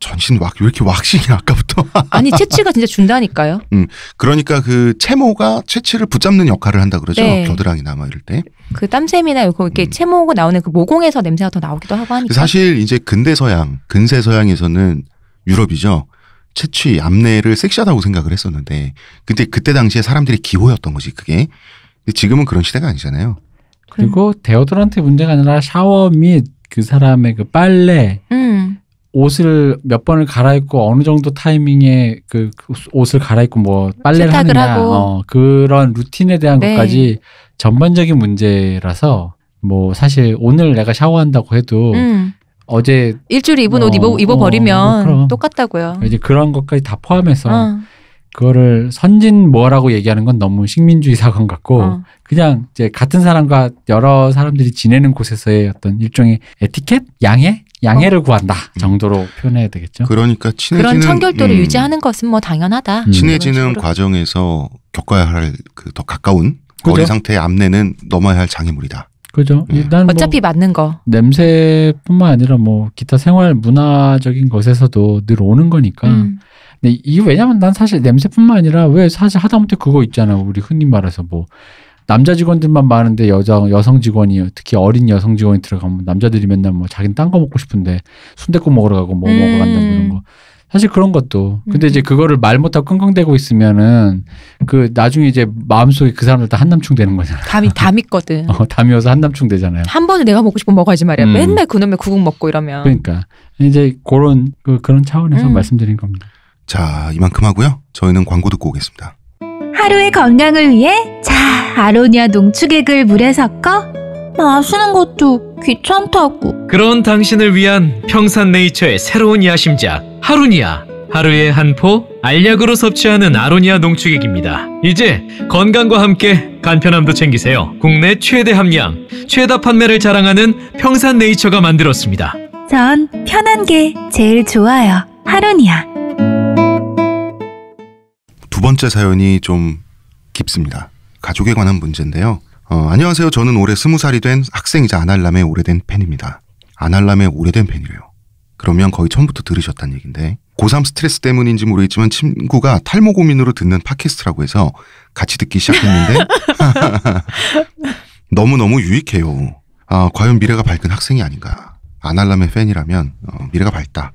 전신 왁, 왜 이렇게 왁싱이 아까부터? 아니, 채취가 진짜 준다니까요? 음, 그러니까 그 채모가 채취를 붙잡는 역할을 한다 그러죠. 네. 겨드랑이나 막 뭐 이럴 때. 그 땀샘이나 이거 이렇게 음. 채모가 나오는 그 모공에서 냄새가 더 나오기도 하고 하니까. 사실 이제 근대 서양, 근세 서양에서는 유럽이죠. 채취, 암내를 섹시하다고 생각을 했었는데, 근데 그때 당시에 사람들이 기호였던 거지, 그게. 근데 지금은 그런 시대가 아니잖아요. 그리고 데오드란트 문제가 아니라 샤워 및 그 사람의 그 빨래, 음. 옷을 몇 번을 갈아입고 어느 정도 타이밍에 그, 그 옷을 갈아입고 뭐 빨래를 하느냐 고 어, 그런 루틴에 대한 네. 것까지 전반적인 문제라서 뭐 사실 오늘 내가 샤워한다고 해도 음. 어제 일주일에 입은 어, 옷 입어 입어 버리면 어, 뭐 똑같다고요. 이제 그런 것까지 다 포함해서 어. 그거를 선진 뭐라고 얘기하는 건 너무 식민주의 사관 같고 어. 그냥 이제 같은 사람과 여러 사람들이 지내는 곳에서의 어떤 일종의 에티켓 양해 양해를 어. 구한다 음. 정도로 표현해야 되겠죠. 그러니까 친해지는 그런 청결도를 음, 유지하는 것은 뭐 당연하다. 음. 친해지는 과정에서 겪어야 할 그 더 가까운 그죠? 거리 상태의 암내는 넘어야 할 장애물이다. 그죠. 일단 네. 뭐 어차피 뭐 맞는 거. 냄새뿐만 아니라 뭐 기타 생활 문화적인 것에서도 늘 오는 거니까. 음. 근데 이게 왜냐면 난 사실 냄새뿐만 아니라 왜 사실 하다못해 그거 있잖아. 우리 흔히 말해서 뭐 남자 직원들만 많은데 여자 여성 직원이 특히 어린 여성 직원이 들어가면 남자들이 맨날 뭐 자기는 딴 거 먹고 싶은데 순대국 먹으러 가고 뭐 음. 먹으러 간다 그런 뭐 음. 거. 사실 그런 것도. 근데 음. 이제 그거를 말 못하고 끙끙대고 있으면은 그 나중에 이제 마음속에 그 사람들 다 한남충 되는 거잖아. 요 담이 담이거든. 어, 담이어서 한남충 되잖아요. 한 번에 내가 먹고 싶은 먹어야지 말이야. 음. 맨날 그놈의 구국 먹고 이러면. 그러니까 이제 그런 그, 그런 차원에서 음. 말씀드린 겁니다. 자 이만큼 하고요. 저희는 광고 듣고 오겠습니다. 하루의 건강을 위해 자 아로니아 농축액을 물에 섞어 마시는 것도 귀찮다고 그런 당신을 위한 평산네이처의 새로운 야심작 하루니아 하루에 한 포 알약으로 섭취하는 아로니아 농축액입니다. 이제 건강과 함께 간편함도 챙기세요. 국내 최대 함량, 최다 판매를 자랑하는 평산네이처가 만들었습니다. 전 편한 게 제일 좋아요. 하루니아 번째 사연이 좀 깊습니다. 가족에 관한 문제인데요. 어, 안녕하세요. 저는 올해 스무 살이 된 학생이자 아날람의 오래된 팬입니다. 아날람의 오래된 팬이래요. 그러면 거의 처음부터 들으셨단 얘기인데 고3 스트레스 때문인지 모르겠지만 친구가 탈모 고민으로 듣는 팟캐스트라고 해서 같이 듣기 시작했는데 너무너무 유익해요. 아, 과연 미래가 밝은 학생이 아닌가. 아날람의 팬이라면 어, 미래가 밝다.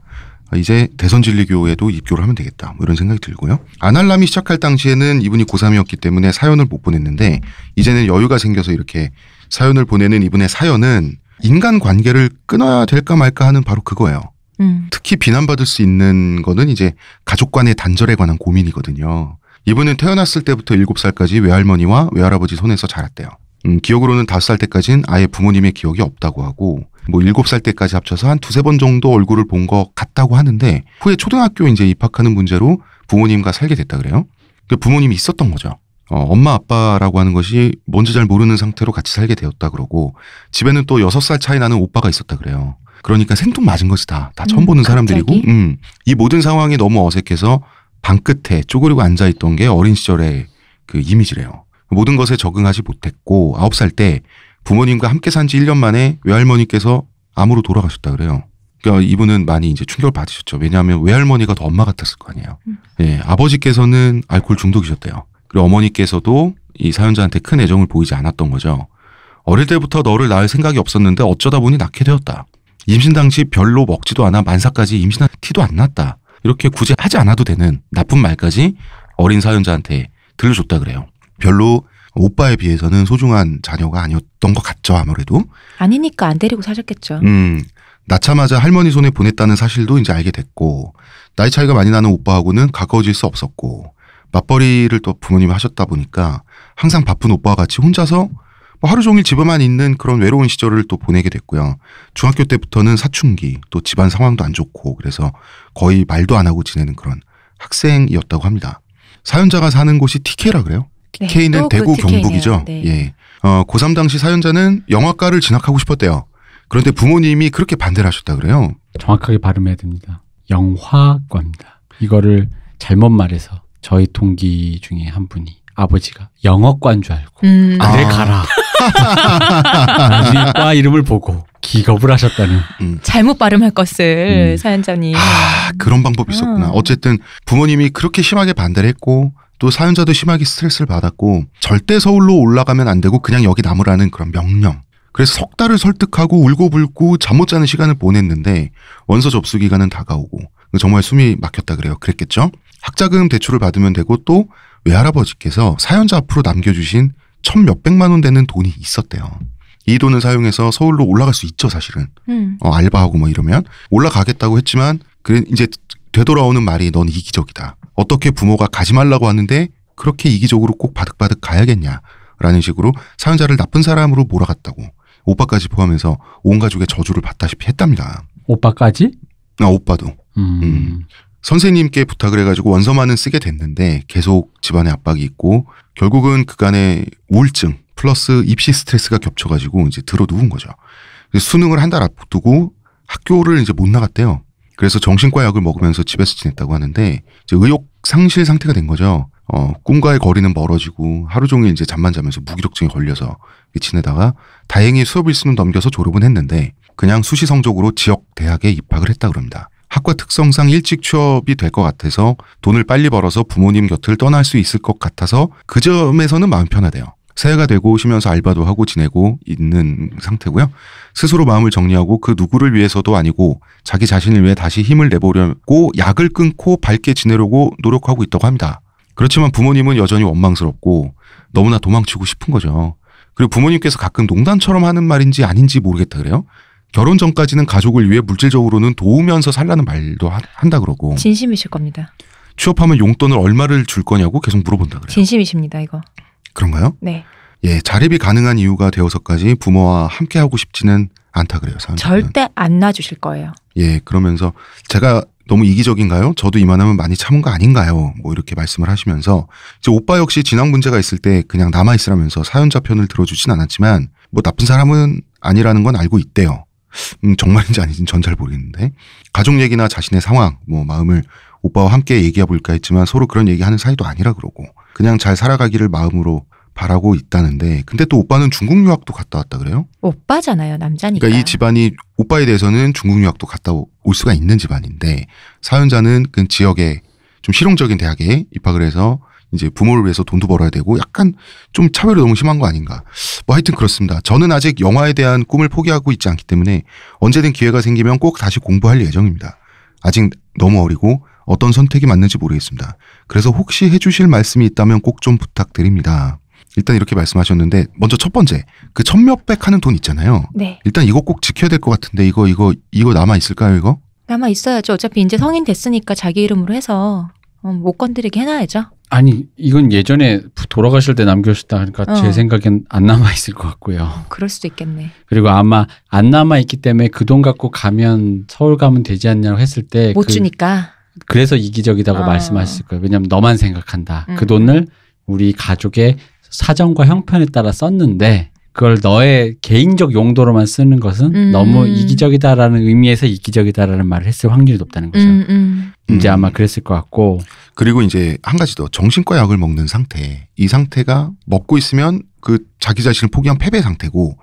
아, 이제 대선 진리교에도 입교를 하면 되겠다. 뭐 이런 생각이 들고요. 아날람이 시작할 당시에는 이분이 고3이었기 때문에 사연을 못 보냈는데 이제는 여유가 생겨서 이렇게 사연을 보내는 이분의 사연은 인간 관계를 끊어야 될까 말까 하는 바로 그거예요. 음. 특히 비난받을 수 있는 거는 이제 가족 간의 단절에 관한 고민이거든요. 이분은 태어났을 때부터 7살까지 외할머니와 외할아버지 손에서 자랐대요. 음, 기억으로는 5살 때까지는 아예 부모님의 기억이 없다고 하고 뭐 7살 때까지 합쳐서 한 두세 번 정도 얼굴을 본 것 같다고 하는데 후에 초등학교 이제 입학하는 문제로 부모님과 살게 됐다 그래요. 그 부모님이 있었던 거죠. 어, 엄마 아빠라고 하는 것이 뭔지 잘 모르는 상태로 같이 살게 되었다 그러고 집에는 또 6살 차이 나는 오빠가 있었다 그래요. 그러니까 생뚱 맞은 것이 다. 다 처음 음, 보는 사람들이고 음, 이 모든 상황이 너무 어색해서 방 끝에 쪼그리고 앉아있던 게 어린 시절의 그 이미지래요. 모든 것에 적응하지 못했고 아홉 살때 부모님과 함께 산 지 1년 만에 외할머니께서 암으로 돌아가셨다 그래요. 그러니까 이분은 많이 이제 충격을 받으셨죠. 왜냐하면 외할머니가 더 엄마 같았을 거 아니에요. 음. 예, 아버지께서는 알코올 중독이셨대요. 그리고 어머니께서도 이 사연자한테 큰 애정을 보이지 않았던 거죠. 어릴 때부터 너를 낳을 생각이 없었는데 어쩌다 보니 낳게 되었다. 임신 당시 별로 먹지도 않아 만사까지 임신한 티도 안 났다. 이렇게 굳이 하지 않아도 되는 나쁜 말까지 어린 사연자한테 들려줬다 그래요. 별로 오빠에 비해서는 소중한 자녀가 아니었던 것 같죠 아무래도 아니니까 안 데리고 사셨겠죠. 음 낳자마자 할머니 손에 보냈다는 사실도 이제 알게 됐고 나이 차이가 많이 나는 오빠하고는 가까워질 수 없었고 맞벌이를 또 부모님이 하셨다 보니까 항상 바쁜 오빠와 같이 혼자서 뭐 하루 종일 집에만 있는 그런 외로운 시절을 또 보내게 됐고요. 중학교 때부터는 사춘기, 또 집안 상황도 안 좋고 그래서 거의 말도 안 하고 지내는 그런 학생이었다고 합니다. 사연자가 사는 곳이 TK라 그래요. 네, K는 그 대구 그 경북이죠. 네. 예. 어, 고3 당시 사연자는 영화과를 진학하고 싶었대요. 그런데 부모님이 그렇게 반대를 하셨다 그래요. 정확하게 발음해야 됩니다. 영화과입니다. 이거를 잘못 말해서 저희 동기 중에 한 분이 아버지가 영어과인 줄 알고 음. 아, 그래 아. 가라. 우리 과 이름을 보고 기겁을 하셨다는. 음. 잘못 발음할 것을 음. 사연자님. 아, 그런 방법이 있었구나. 아. 어쨌든 부모님이 그렇게 심하게 반대를 했고 또 사연자도 심하게 스트레스를 받았고 절대 서울로 올라가면 안 되고 그냥 여기 남으라는 그런 명령. 그래서 석 달을 설득하고 울고불고 잠 못 자는 시간을 보냈는데 원서 접수 기간은 다가오고 정말 숨이 막혔다 그래요. 그랬겠죠? 학자금 대출을 받으면 되고 또 외할아버지께서 사연자 앞으로 남겨주신 천 몇백만 원 되는 돈이 있었대요. 이 돈을 사용해서 서울로 올라갈 수 있죠, 사실은. 음. 어, 알바하고 뭐 이러면 올라가겠다고 했지만 그 이제 되돌아오는 말이 넌 이기적이다. 어떻게 부모가 가지 말라고 하는데 그렇게 이기적으로 꼭 바득바득 가야겠냐. 라는 식으로 사연자를 나쁜 사람으로 몰아갔다고 오빠까지 포함해서 온 가족의 저주를 받다시피 했답니다. 오빠까지? 아, 오빠도. 음. 음. 선생님께 부탁을 해가지고 원서만은 쓰게 됐는데 계속 집안에 압박이 있고 결국은 그간의 우울증 플러스 입시 스트레스가 겹쳐가지고 이제 들어 누운 거죠. 수능을 한 달 앞두고 학교를 이제 못 나갔대요. 그래서 정신과 약을 먹으면서 집에서 지냈다고 하는데 이제 의욕 상실 상태가 된 거죠. 어, 꿈과의 거리는 멀어지고 하루 종일 이제 잠만 자면서 무기력증에 걸려서 지내다가 다행히 수업 일수는 넘겨서 졸업은 했는데 그냥 수시 성적으로 지역 대학에 입학을 했다 그럽니다. 학과 특성상 일찍 취업이 될 것 같아서 돈을 빨리 벌어서 부모님 곁을 떠날 수 있을 것 같아서 그 점에서는 마음 편하대요. 새해가 되고 오시면서 알바도 하고 지내고 있는 상태고요. 스스로 마음을 정리하고 그 누구를 위해서도 아니고 자기 자신을 위해 다시 힘을 내보려고 약을 끊고 밝게 지내려고 노력하고 있다고 합니다. 그렇지만 부모님은 여전히 원망스럽고 너무나 도망치고 싶은 거죠. 그리고 부모님께서 가끔 농담처럼 하는 말인지 아닌지 모르겠다 그래요. 결혼 전까지는 가족을 위해 물질적으로는 도우면서 살라는 말도 한다 그러고. 진심이실 겁니다. 취업하면 용돈을 얼마를 줄 거냐고 계속 물어본다 그래요. 진심이십니다, 이거. 그런가요? 네. 예, 자립이 가능한 이유가 되어서까지 부모와 함께 하고 싶지는 않다 그래요. 사람들은. 절대 안 놔주실 거예요. 예, 그러면서 제가 너무 이기적인가요? 저도 이만하면 많이 참은 거 아닌가요? 뭐 이렇게 말씀을 하시면서 이제 오빠 역시 진학 문제가 있을 때 그냥 남아 있으라면서 사연자 편을 들어주진 않았지만 뭐 나쁜 사람은 아니라는 건 알고 있대요. 음, 정말인지 아닌지는 전 잘 모르겠는데 가족 얘기나 자신의 상황, 뭐 마음을 오빠와 함께 얘기해 볼까 했지만 서로 그런 얘기하는 사이도 아니라 그러고 그냥 잘 살아가기를 마음으로 바라고 있다는데 근데 또 오빠는 중국 유학도 갔다 왔다 그래요? 오빠잖아요 남자니까. 그러니까 이 집안이 오빠에 대해서는 중국 유학도 갔다 올 수가 있는 집안인데 사연자는 그 지역에 좀 실용적인 대학에 입학을 해서 이제 부모를 위해서 돈도 벌어야 되고 약간 좀 차별이 너무 심한 거 아닌가. 뭐 하여튼 그렇습니다. 저는 아직 영화에 대한 꿈을 포기하고 있지 않기 때문에 언제든 기회가 생기면 꼭 다시 공부할 예정입니다. 아직 너무 어리고 어떤 선택이 맞는지 모르겠습니다. 그래서 혹시 해주실 말씀이 있다면 꼭 좀 부탁드립니다. 일단 이렇게 말씀하셨는데 먼저 첫 번째 그 천몇백 하는 돈 있잖아요. 네. 일단 이거 꼭 지켜야 될 것 같은데 이거 이거 이거 남아 있을까요 이거? 남아 있어야죠. 어차피 이제 성인 됐으니까 자기 이름으로 해서 어, 못 건드리게 해놔야죠. 아니 이건 예전에 돌아가실 때 남겨주셨다 하니까 어. 제 생각엔 안 남아 있을 것 같고요. 어, 그럴 수도 있겠네. 그리고 아마 안 남아 있기 때문에 그 돈 갖고 가면 서울 가면 되지 않냐고 했을 때못 그, 주니까. 그래서 이기적이다고 어. 말씀하셨을 거예요. 왜냐하면 너만 생각한다. 그 음. 그 돈을 우리 가족의 사정과 형편에 따라 썼는데 그걸 너의 개인적 용도로만 쓰는 것은 음. 너무 이기적이다라는 의미에서 이기적이다라는 말을 했을 확률이 높다는 거죠. 음, 음. 이제 음. 아마 그랬을 것 같고. 그리고 이제 한 가지 더 정신과 약을 먹는 상태. 이 상태가 먹고 있으면 그 자기 자신을 포기한 패배 상태고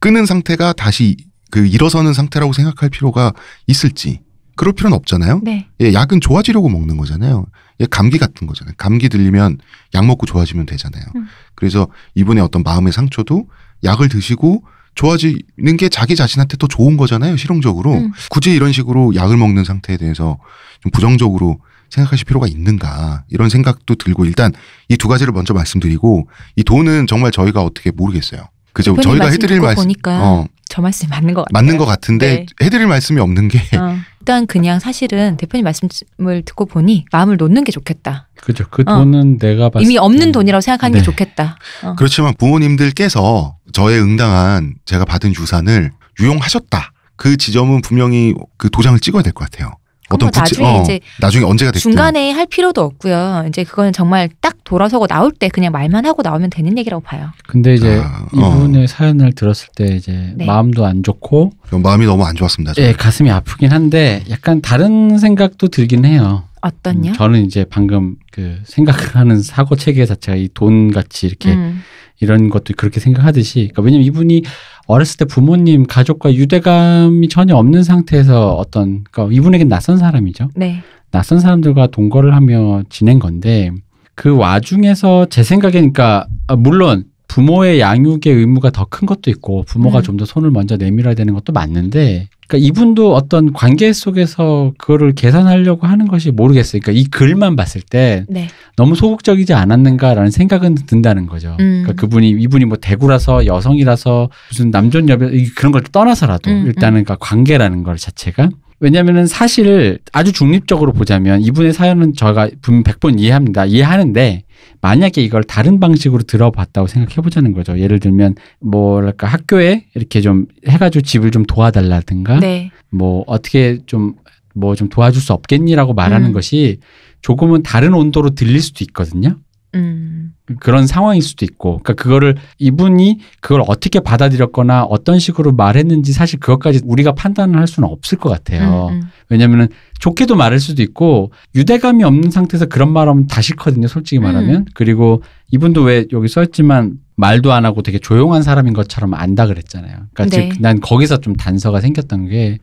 끊는 상태가 다시 그 일어서는 상태라고 생각할 필요가 있을지 그럴 필요는 없잖아요. 네. 예, 약은 좋아지려고 먹는 거잖아요. 감기 같은 거잖아요. 감기 들리면 약 먹고 좋아지면 되잖아요. 음. 그래서 이분의 어떤 마음의 상처도 약을 드시고 좋아지는 게 자기 자신한테 더 좋은 거잖아요. 실용적으로 음. 굳이 이런 식으로 약을 먹는 상태에 대해서 좀 부정적으로 생각하실 필요가 있는가 이런 생각도 들고 일단 이 두 가지를 먼저 말씀드리고 이 돈은 정말 저희가 어떻게 모르겠어요. 그죠? 저희가 해드릴 말씀 보니까 어. 저 말씀이 맞는 것 같아요. 맞는 것 같은데 네. 해드릴 말씀이 없는 게 어. 일단 그냥 사실은 대표님 말씀을 듣고 보니 마음을 놓는 게 좋겠다. 그죠. 그 어. 돈은 내가 이미 없는 돈이라고 생각하는 네. 게 좋겠다. 어. 그렇지만 부모님들께서 저의 응당한 제가 받은 유산을 유용하셨다. 그 지점은 분명히 그 도장을 찍어야 될 것 같아요. 어떤 부채, 나중에 어, 이제 나중에 언제가 됐든 중간에 할 필요도 없고요. 이제 그거는 정말 딱 돌아서고 나올 때 그냥 말만 하고 나오면 되는 얘기라고 봐요. 근데 이제 아, 어. 이분의 어. 사연을 들었을 때 이제 네. 마음도 안 좋고 마음이 너무 안 좋았습니다. 예, 네, 가슴이 아프긴 한데 약간 다른 생각도 들긴 해요. 어떤요? 음, 저는 이제 방금 그 생각하는 사고 체계 자체가 이 돈 같이 이렇게 음. 이런 것도 그렇게 생각하듯이 그러니까 왜냐면 이분이 어렸을 때 부모님 가족과 유대감이 전혀 없는 상태에서 어떤 그러니까 이분에겐 낯선 사람이죠. 네. 낯선 사람들과 동거를 하며 지낸 건데 그 와중에서 제 생각에 그러니까 아, 물론 부모의 양육의 의무가 더 큰 것도 있고 부모가 음. 좀더 손을 먼저 내밀어야 되는 것도 맞는데 그러니까 이분도 어떤 관계 속에서 그거를 계산하려고 하는 것이 모르겠어요. 그러니까 이 글만 봤을 때 네. 너무 소극적이지 않았는가라는 생각은 든다는 거죠. 음. 그러니까 그분이 이분이 뭐 대구라서 여성이라서 무슨 남존 여배 그런 걸 떠나서라도 음, 일단은 음. 그러니까 관계라는 걸 자체가 왜냐면은 사실 아주 중립적으로 보자면 이분의 사연은 저가 분명 100번 이해합니다. 이해하는데 만약에 이걸 다른 방식으로 들어봤다고 생각해 보자는 거죠. 예를 들면 뭐랄까 학교에 이렇게 좀 해가지고 집을 좀 도와달라든가 네. 뭐 어떻게 좀 뭐좀 뭐 좀 도와줄 수 없겠니라고 말하는 음. 것이 조금은 다른 온도로 들릴 수도 있거든요. 음. 그런 상황일 수도 있고, 그러니까 그거를 이분이 그걸 어떻게 받아들였거나 어떤 식으로 말했는지 사실 그것까지 우리가 판단을 할 수는 없을 것 같아요. 음. 음. 왜냐면은 좋게도 말할 수도 있고 유대감이 없는 상태에서 그런 말하면 다 싫거든요. 솔직히 말하면 음. 그리고 이분도 왜 여기 써있지만 말도 안 하고 되게 조용한 사람인 것처럼 안다 그랬잖아요. 그러니까 네. 즉난 거기서 좀 단서가 생겼던 게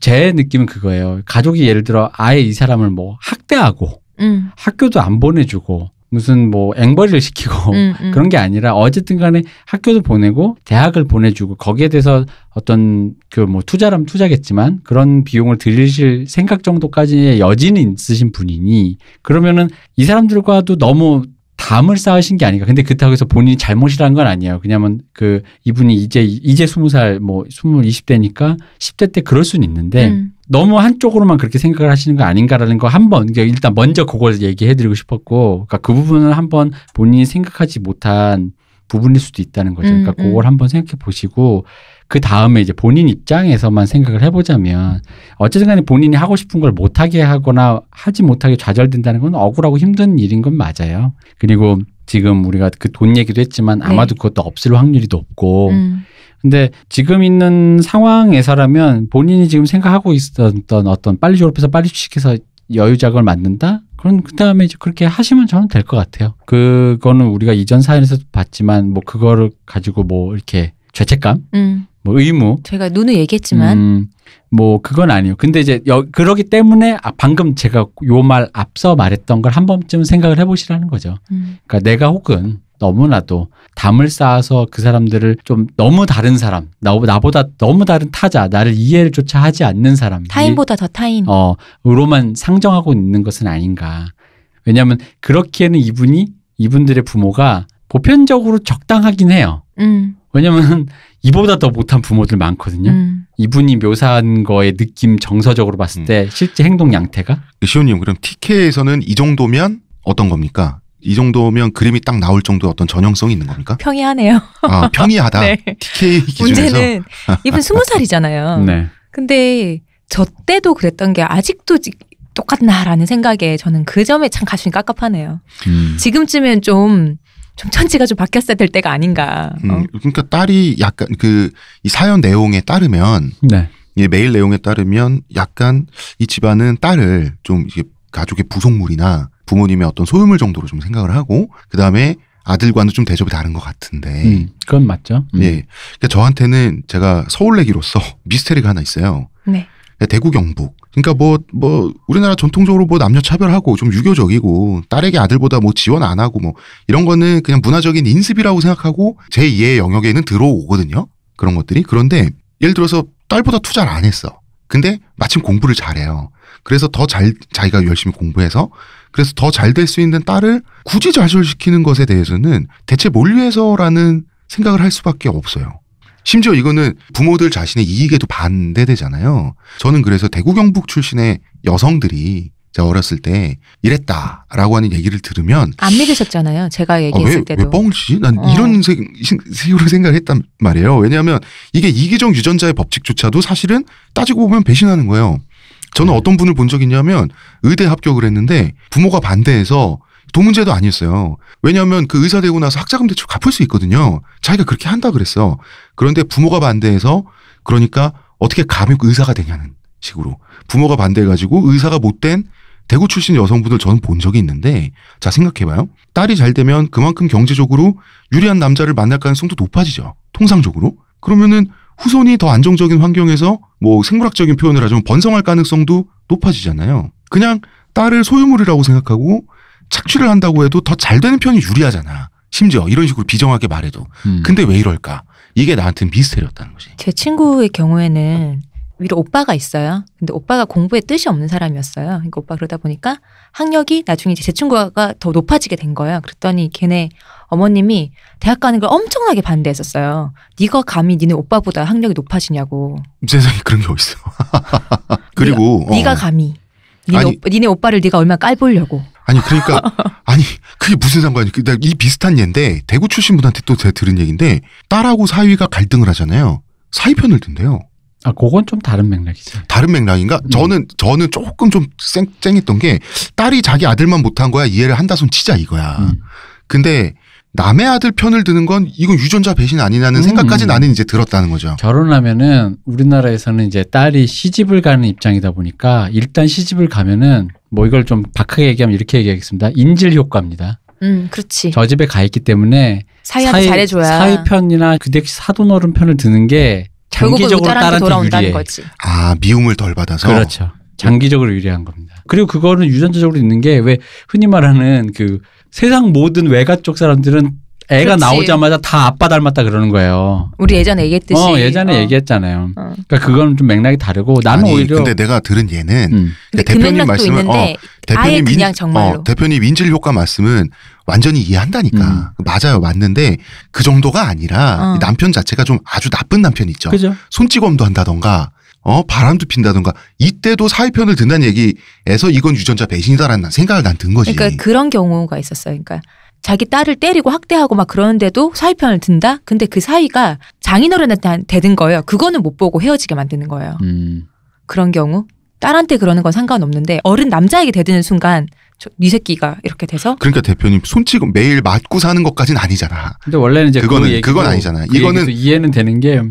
제 느낌은 그거예요. 가족이 예를 들어 아예 이 사람을 뭐 학대하고 음. 학교도 안 보내주고 무슨 뭐 앵벌이를 시키고 음, 음. 그런 게 아니라 어쨌든 간에 학교도 보내고 대학을 보내주고 거기에 대해서 어떤 그 뭐 투자라면 투자겠지만 그런 비용을 들이실 생각 정도까지의 여지는 있으신 분이니 그러면은 이 사람들과도 너무 담을 쌓으신 게 아닌가. 근데 그렇다고 해서 본인이 잘못이라는 건 아니에요. 그냐면 그 이분이 이제 이제 스무 살뭐 스물 이십 대니까 십 대 때 그럴 수는 있는데 음. 너무 한쪽으로만 그렇게 생각을 하시는 거 아닌가라는 거 한번 그러 일단 먼저 그걸 얘기해드리고 싶었고 그러니까 그 부분을 한번 본인이 생각하지 못한 부분일 수도 있다는 거죠. 그러니까 음, 음. 그걸 한번 생각해 보시고 그 다음에 이제 본인 입장에서만 생각을 해보자면 어쨌든 간에 본인이 하고 싶은 걸 못하게 하거나 하지 못하게 좌절된다는 건 억울하고 힘든 일인 건 맞아요. 그리고 지금 우리가 그 돈 얘기도 했지만 네. 아마도 네. 그것도 없을 확률이 높고 음. 근데 지금 있는 상황에서라면 본인이 지금 생각하고 있었던 어떤 빨리 졸업해서 빨리 취직해서 여유작을 만든다? 그럼 그 다음에 이제 그렇게 하시면 저는 될 것 같아요. 그거는 우리가 이전 사연에서 도 봤지만 뭐 그거를 가지고 뭐 이렇게 죄책감 음. 뭐 의무. 제가 눈을 얘기했지만 음, 뭐 그건 아니요. 근데 이제 여, 그러기 때문에 아, 방금 제가 요 말 앞서 말했던 걸 한 번쯤 생각을 해보시라는 거죠. 음. 그러니까 내가 혹은 너무나도 담을 쌓아서 그 사람들을 좀 너무 다른 사람, 나, 나보다 너무 다른 타자, 나를 이해를조차 하지 않는 사람. 타인보다 더 타인. 어, 으로만 상정하고 있는 것은 아닌가. 왜냐하면 그렇기에는 이분이 이분들의 부모가 보편적으로 적당하긴 해요. 음. 왜냐면 이보다 더 못한 부모들 많거든요. 음. 이분이 묘사한 거의 느낌 정서적으로 봤을 음. 때 실제 행동 양태가 시온님 그럼 TK에서는 이 정도면 어떤 겁니까? 이 정도면 그림이 딱 나올 정도의 어떤 전형성이 있는 겁니까? 평이하네요. 아, 평이하다. 네. TK 기준에서. 문제는 이분 스무 살이잖아요. 네. 근데 저 때도 그랬던 게 아직도 똑같나라는 생각에 저는 그 점에 참 가슴이 깝깝하네요. 음. 지금쯤엔 좀좀 천지가 좀 바뀌었어야 될 때가 아닌가. 음, 어? 음, 그러니까 딸이 약간 그 이 사연 내용에 따르면 네. 이 메일 내용에 따르면 약간 이 집안은 딸을 좀 이게 가족의 부속물이나 부모님의 어떤 소유물 정도로 좀 생각을 하고 그 다음에 아들과는 좀 대접이 다른 것 같은데. 음, 그건 맞죠. 음. 예. 그러니까 저한테는 제가 서울내기로서 미스테리가 하나 있어요. 네. 대구 경북 그러니까 뭐뭐 뭐, 우리나라 전통적으로 뭐 남녀 차별하고 좀 유교적이고 딸에게 아들보다 뭐 지원 안 하고 뭐 이런 거는 그냥 문화적인 인습이라고 생각하고 제 2의 영역에는 들어오거든요. 그런 것들이 그런데 예를 들어서 딸보다 투자를 안 했어. 근데 마침 공부를 잘해요. 그래서 더 잘 자기가 열심히 공부해서 그래서 더 잘 될 수 있는 딸을 굳이 좌절시키는 것에 대해서는 대체 뭘 위해서라는 생각을 할 수밖에 없어요. 심지어 이거는 부모들 자신의 이익에도 반대되잖아요. 저는 그래서 대구 경북 출신의 여성들이 제가 어렸을 때 이랬다라고 하는 얘기를 들으면 안 믿으셨잖아요. 제가 아, 얘기했을 아, 왜, 때도 왜 뻥을 치지? 난 어. 이런 식으로 생각을 했단 말이에요. 왜냐하면 이게 이기적 유전자의 법칙조차도 사실은 따지고 보면 배신하는 거예요. 저는 네. 어떤 분을 본 적이 있냐면 의대 합격을 했는데 부모가 반대해서 도문제도 아니었어요. 왜냐하면 그 의사 되고 나서 학자금 대출 갚을 수 있거든요. 자기가 그렇게 한다 그랬어. 그런데 부모가 반대해서 그러니까 어떻게 감히 그 의사가 되냐는 식으로 부모가 반대해가지고 의사가 못된 대구 출신 여성분들 저는 본 적이 있는데 자 생각해봐요. 딸이 잘 되면 그만큼 경제적으로 유리한 남자를 만날 가능성도 높아지죠. 통상적으로. 그러면은 후손이 더 안정적인 환경에서 뭐 생물학적인 표현을 하자면 번성할 가능성도 높아지잖아요. 그냥 딸을 소유물이라고 생각하고 착취를 한다고 해도 더 잘 되는 편이 유리하잖아. 심지어 이런 식으로 비정하게 말해도. 음. 근데 왜 이럴까? 이게 나한테는 미스터리였다는 거지. 제 친구의 경우에는 위로 오빠가 있어요. 근데 오빠가 공부에 뜻이 없는 사람이었어요. 그러니까 오빠 그러다 보니까 학력이 나중에 이제 제 친구가 더 높아지게 된 거예요. 그랬더니 걔네 어머님이 대학 가는 걸 엄청나게 반대했었어요. 네가 감히 니네 오빠보다 학력이 높아지냐고. 세상에 그런 게 어딨어. 그리고 네, 네가, 어. 네가 감히 니네, 아니, 오, 니네 오빠를 네가 얼마나 깔보려고. 아니 그러니까 아니 그게 무슨 상관이? 그, 이 비슷한 예인데 대구 출신 분한테 또 제가 들은 얘기인데 딸하고 사위가 갈등을 하잖아요. 사위 편을 든대요. 아, 그건 좀 다른 맥락이죠. 다른 맥락인가? 음. 저는 저는 조금 좀 쌩, 쌩했던 게 딸이 자기 아들만 못한 거야 이해를 한다손 치자 이거야. 음. 근데 남의 아들 편을 드는 건 이건 유전자 배신 아니냐는 음. 생각까지 나는 이제 들었다는 거죠. 결혼하면은 우리나라에서는 이제 딸이 시집을 가는 입장이다 보니까 일단 시집을 가면은 뭐 이걸 좀 박하게 얘기하면 이렇게 얘기하겠습니다. 인질 효과입니다. 음, 그렇지. 저 집에 가 있기 때문에 사위한테 사이, 잘해줘야 사위 편이나 그댁 사돈어른 편을 드는 게 장기적으로 딸한테 유리해. 거지. 아 미움을 덜 받아서. 그렇죠. 장기적으로 유리한 겁니다. 그리고 그거는 유전자적으로 있는 게 왜 흔히 말하는 그 세상 모든 외가 쪽 사람들은 애가 그렇지. 나오자마자 다 아빠 닮았다 그러는 거예요. 우리 예전에 얘기했듯이. 어, 예전에 어. 얘기했잖아요. 어. 그러니까 그건 좀 맥락이 다르고 나는 아니, 오히려 근데 내가 들은 얘는 음. 그러니까 대표님 그 말씀은 어, 대표님 그냥 정말로. 어, 대표님 인질 효과 말씀은 완전히 이해한다니까. 음. 맞아요. 맞는데 그 정도가 아니라 어. 남편 자체가 좀 아주 나쁜 남편 있죠. 그죠? 손찌검도 한다던가 어, 바람도 핀다던가 이때도 사회편을 든다는 얘기에서 이건 유전자 배신이다라는 생각을 난 든 거지. 그러니까 그런 경우가 있었어요. 그러니까 자기 딸을 때리고 학대하고 막 그러는데도 사회편을 든다? 근데 그 사이가 장인어른한테 되든 거예요. 그거는 못 보고 헤어지게 만드는 거예요. 음. 그런 경우 딸한테 그러는 건 상관없는데 어른 남자에게 대드는 순간 네 새끼가 이렇게 돼서 그러니까 대표님 손치고 매일 맞고 사는 것까진 아니잖아. 근데 원래는 이제 그 그거는 그 그건 아니잖아. 그 이거는 이해는 되는 게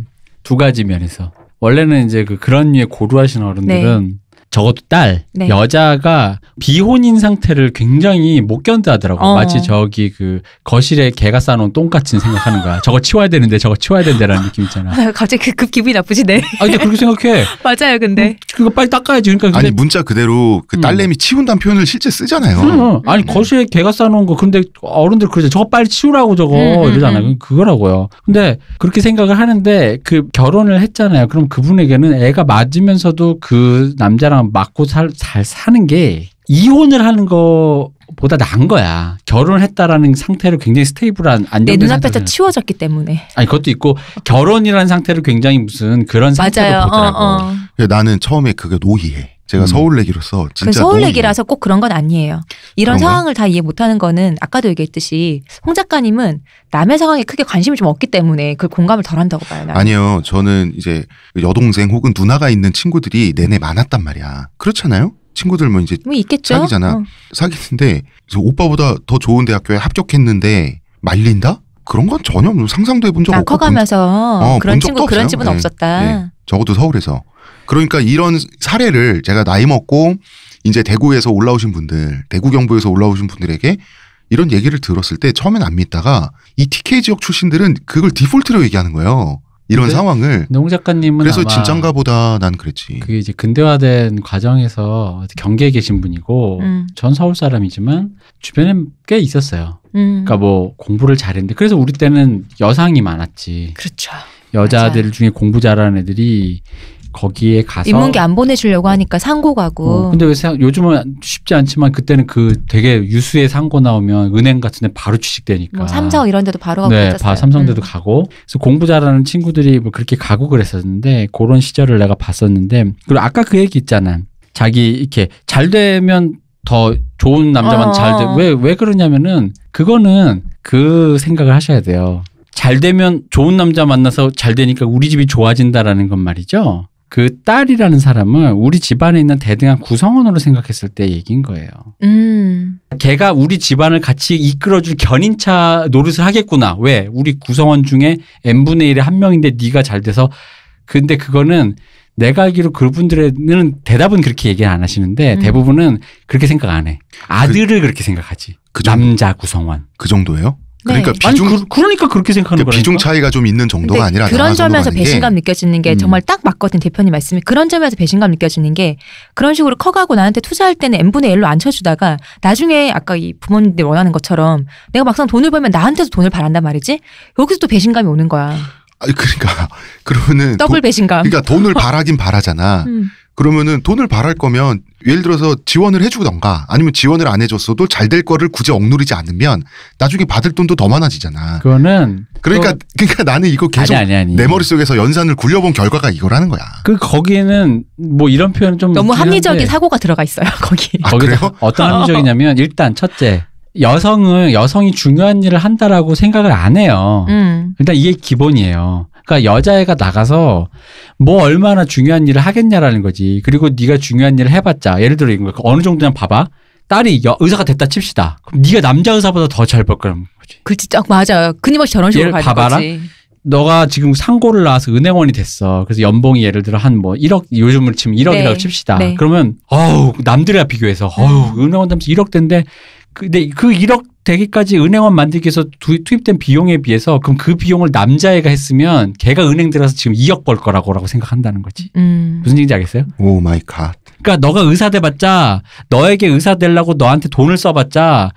두 가지 면에서 원래는 이제 그 그런 위에 고루하신 어른들은 네. 적어도 딸 네. 여자가 비혼인 상태를 굉장히 못 견뎌하더라고. 어. 마치 저기 그 거실에 개가 싸놓은 똥 같은 생각하는 거야. 저거 치워야 되는데 저거 치워야 된다라는 느낌 있잖아. 갑자기 그 급 기분이 나쁘시네. 아 근데 그렇게 생각해. 맞아요, 근데 음, 그거 빨리 닦아야지. 그러니까 아니 문자 그대로 그 음. 딸내미 음. 치운다는 표현을 실제 쓰잖아요. 음, 아니 거실에 개가 싸놓은 거 근데 어른들 그러죠. 저거 빨리 치우라고 저거 음, 음 이러잖아요. 그거라고요. 근데 그렇게 생각을 하는데 그 결혼을 했잖아요. 그럼 그분에게는 애가 맞으면서도 그 남자랑 그냥 맞고 살, 잘 사는 게 이혼을 하는 거보다 나은 거야. 결혼을 했다라는 상태로 굉장히 스테이블한 안정된 내 눈앞에서 치워졌기 때문에. 아니 그것도 있고 결혼이라는 상태를 굉장히 무슨 그런 상태로 맞아요. 보더라고. 어, 어. 나는 처음에 그게 노희해. 제가 음. 서울얘기로서 진짜 서울얘기라서꼭 그런 건 아니에요. 이런 그런가 상황을 다 이해 못하는 거는 아까도 얘기했듯이 홍 작가님은 남의 상황에 크게 관심이 좀 없기 때문에 그 공감을 덜한다고 봐요. 나는. 아니요, 저는 이제 그 여동생 혹은 누나가 있는 친구들이 내내 많았단 말이야. 그렇잖아요. 친구들 뭐 이제 뭐 있겠죠? 사귀잖아. 어. 사귀는데 오빠보다 더 좋은 대학교에 합격했는데 말린다? 그런 건 전혀 상상도 해본 적 없고 커가면서 어, 그런 친구 그런 집은 네. 없었다. 네. 적어도 서울에서 그러니까 이런 사례를 제가 나이 먹고 이제 대구에서 올라오신 분들, 대구 경북에서 올라오신 분들에게 이런 얘기를 들었을 때 처음엔 안 믿다가 이 TK 지역 출신들은 그걸 디폴트로 얘기하는 거예요. 이런 상황을 노 작가님은 그래서 진짠가 보다 난 그랬지. 그게 이제 근대화된 과정에서 경계에 계신 분이고 음. 전 서울 사람이지만 주변에 꽤 있었어요. 음. 그러니까 뭐 공부를 잘했는데 그래서 우리 때는 여상이 많았지. 그렇죠. 여자들 맞아요. 중에 공부 잘하는 애들이 거기에 가서 인문계 안 보내주려고 어. 하니까 상고 가고. 어, 근데 왜 생각, 요즘은 쉽지 않지만 그때는 그 되게 유수의 상고 나오면 은행 같은데 바로 취직되니까. 뭐 삼성 이런데도 바로 가고 네, 바, 삼성대도 음. 가고. 그래서 공부 잘하는 친구들이 뭐 그렇게 가고 그랬었는데 그런 시절을 내가 봤었는데 그리고 아까 그 얘기 있잖아. 자기 이렇게 잘 되면 더 좋은 남자만 어. 잘 돼. 어. 왜, 왜 그러냐면은 그거는 그 생각을 하셔야 돼요. 잘 되면 좋은 남자 만나서 잘 되니까 우리 집이 좋아진다라는 건 말이죠. 그 딸이라는 사람은 우리 집안에 있는 대등한 구성원으로 생각했을 때 얘기인 거예요. 음. 걔가 우리 집안을 같이 이끌어줄 견인차 노릇을 하겠구나. 왜? 우리 구성원 중에 n분의 1에 한 명인데 네가 잘 돼서 근데 그거는 내가 알기로 그분들은 대답은 그렇게 얘기 안 하시는데 음. 대부분은 그렇게 생각 안 해. 아들을 그, 렇게 생각하지. 그 남자 구성원. 그 정도예요? 네. 그러니까 네. 비중 아니, 그, 러니까 그렇게 생각하는 그러니까 거예요. 비중 차이가 좀 있는 정도가 아니라 그런 점에서 배신감 느껴지는 게 음. 정말 딱 맞거든 대표님 말씀이 그런 점에서 배신감 느껴지는 게 그런 식으로 커가고 나한테 투자할 때는 n 분의 1로 앉혀주다가 나중에 아까 이 부모님들 원하는 것처럼 내가 막상 돈을 벌면 나한테도 돈을 바란단 말이지 여기서 또 배신감이 오는 거야. 아 그러니까 그러면은 더블 배신감. 그러니까 돈을 바라긴 바라잖아. 음. 그러면은 돈을 바랄 거면 예를 들어서 지원을 해주던가 아니면 지원을 안 해줬어도 잘 될 거를 굳이 억누르지 않으면 나중에 받을 돈도 더 많아지잖아. 그거는 그러니까 그러니까 나는 이거 계속 아니, 아니, 아니. 내 머릿속에서 연산을 굴려본 결과가 이거라는 거야. 그 거기에는 뭐 이런 표현은 좀 너무 합리적인 사고가 들어가 있어요 거기. 아, 그래요? 어떤 합리적이냐면 일단 첫째 여성은 여성이 중요한 일을 한다라고 생각을 안 해요. 음. 일단 이게 기본이에요. 그러니까 여자애가 나가서 뭐 얼마나 중요한 일을 하겠냐라는 거지. 그리고 네가 중요한 일을 해봤자 예를 들어 이거 어느 정도냐 봐봐. 딸이 여, 의사가 됐다 칩시다. 그럼 네가 남자 의사보다 더 잘 벌 거라는 거지. 그렇지, 딱 어, 맞아요. 끊임없이 저런 식으로 가는 봐봐라. 거지. 너가 지금 상고를 나와서 은행원이 됐어. 그래서 연봉이 예를 들어 한뭐 1억 요즘으로 치면 1억이라고 네. 칩시다. 네. 그러면 어우 남들이랑 비교해서 어우 음. 은행원 담면서 1억 된데 그, 근데 그 1억 되기까지 은행원 만들기 위해서 투입된 비용에 비해서 그럼 그 비용을 남자애가 했으면 걔가 은행 들어서 지금 2억 벌 거라고라고 생각한다는 거지. 음. 무슨 얘기인지 알겠어요? 오 마이 갓. 그러니까 너가 의사 돼봤자 너에게 의사 되려고 너한테 돈을 써봤자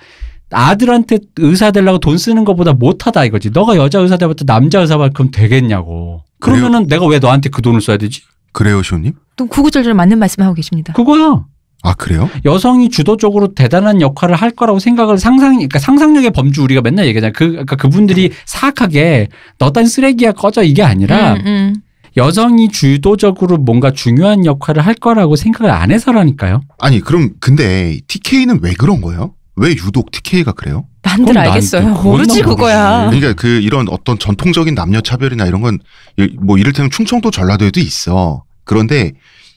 아들한테 의사 되려고 돈 쓰는 것보다 못하다 이거지. 너가 여자 의사 돼봤자 남자 의사 만큼 되겠냐고. 그러면은 그래요? 내가 왜 너한테 그 돈을 써야 되지? 그래요, 쇼님? 또 구구절절 맞는 말씀하고 계십니다. 그거야. 아 그래요? 여성이 주도적으로 대단한 역할을 할 거라고 생각을 상상, 그러니까 상상력의 범주 우리가 맨날 얘기잖아요그 그러니까 그분들이 네. 사악하게 너 딴 쓰레기야 꺼져 이게 아니라 음, 음. 여성이 주도적으로 뭔가 중요한 역할을 할 거라고 생각을 안 해서라니까요. 아니 그럼 근데 TK는 왜 그런 거예요? 왜 유독 TK가 그래요? 난들 알겠어요. 모르지 그거야. 그러니까 그 이런 어떤 전통적인 남녀 차별이나 이런 건 뭐 이를테면 충청도 전라도에도 있어. 그런데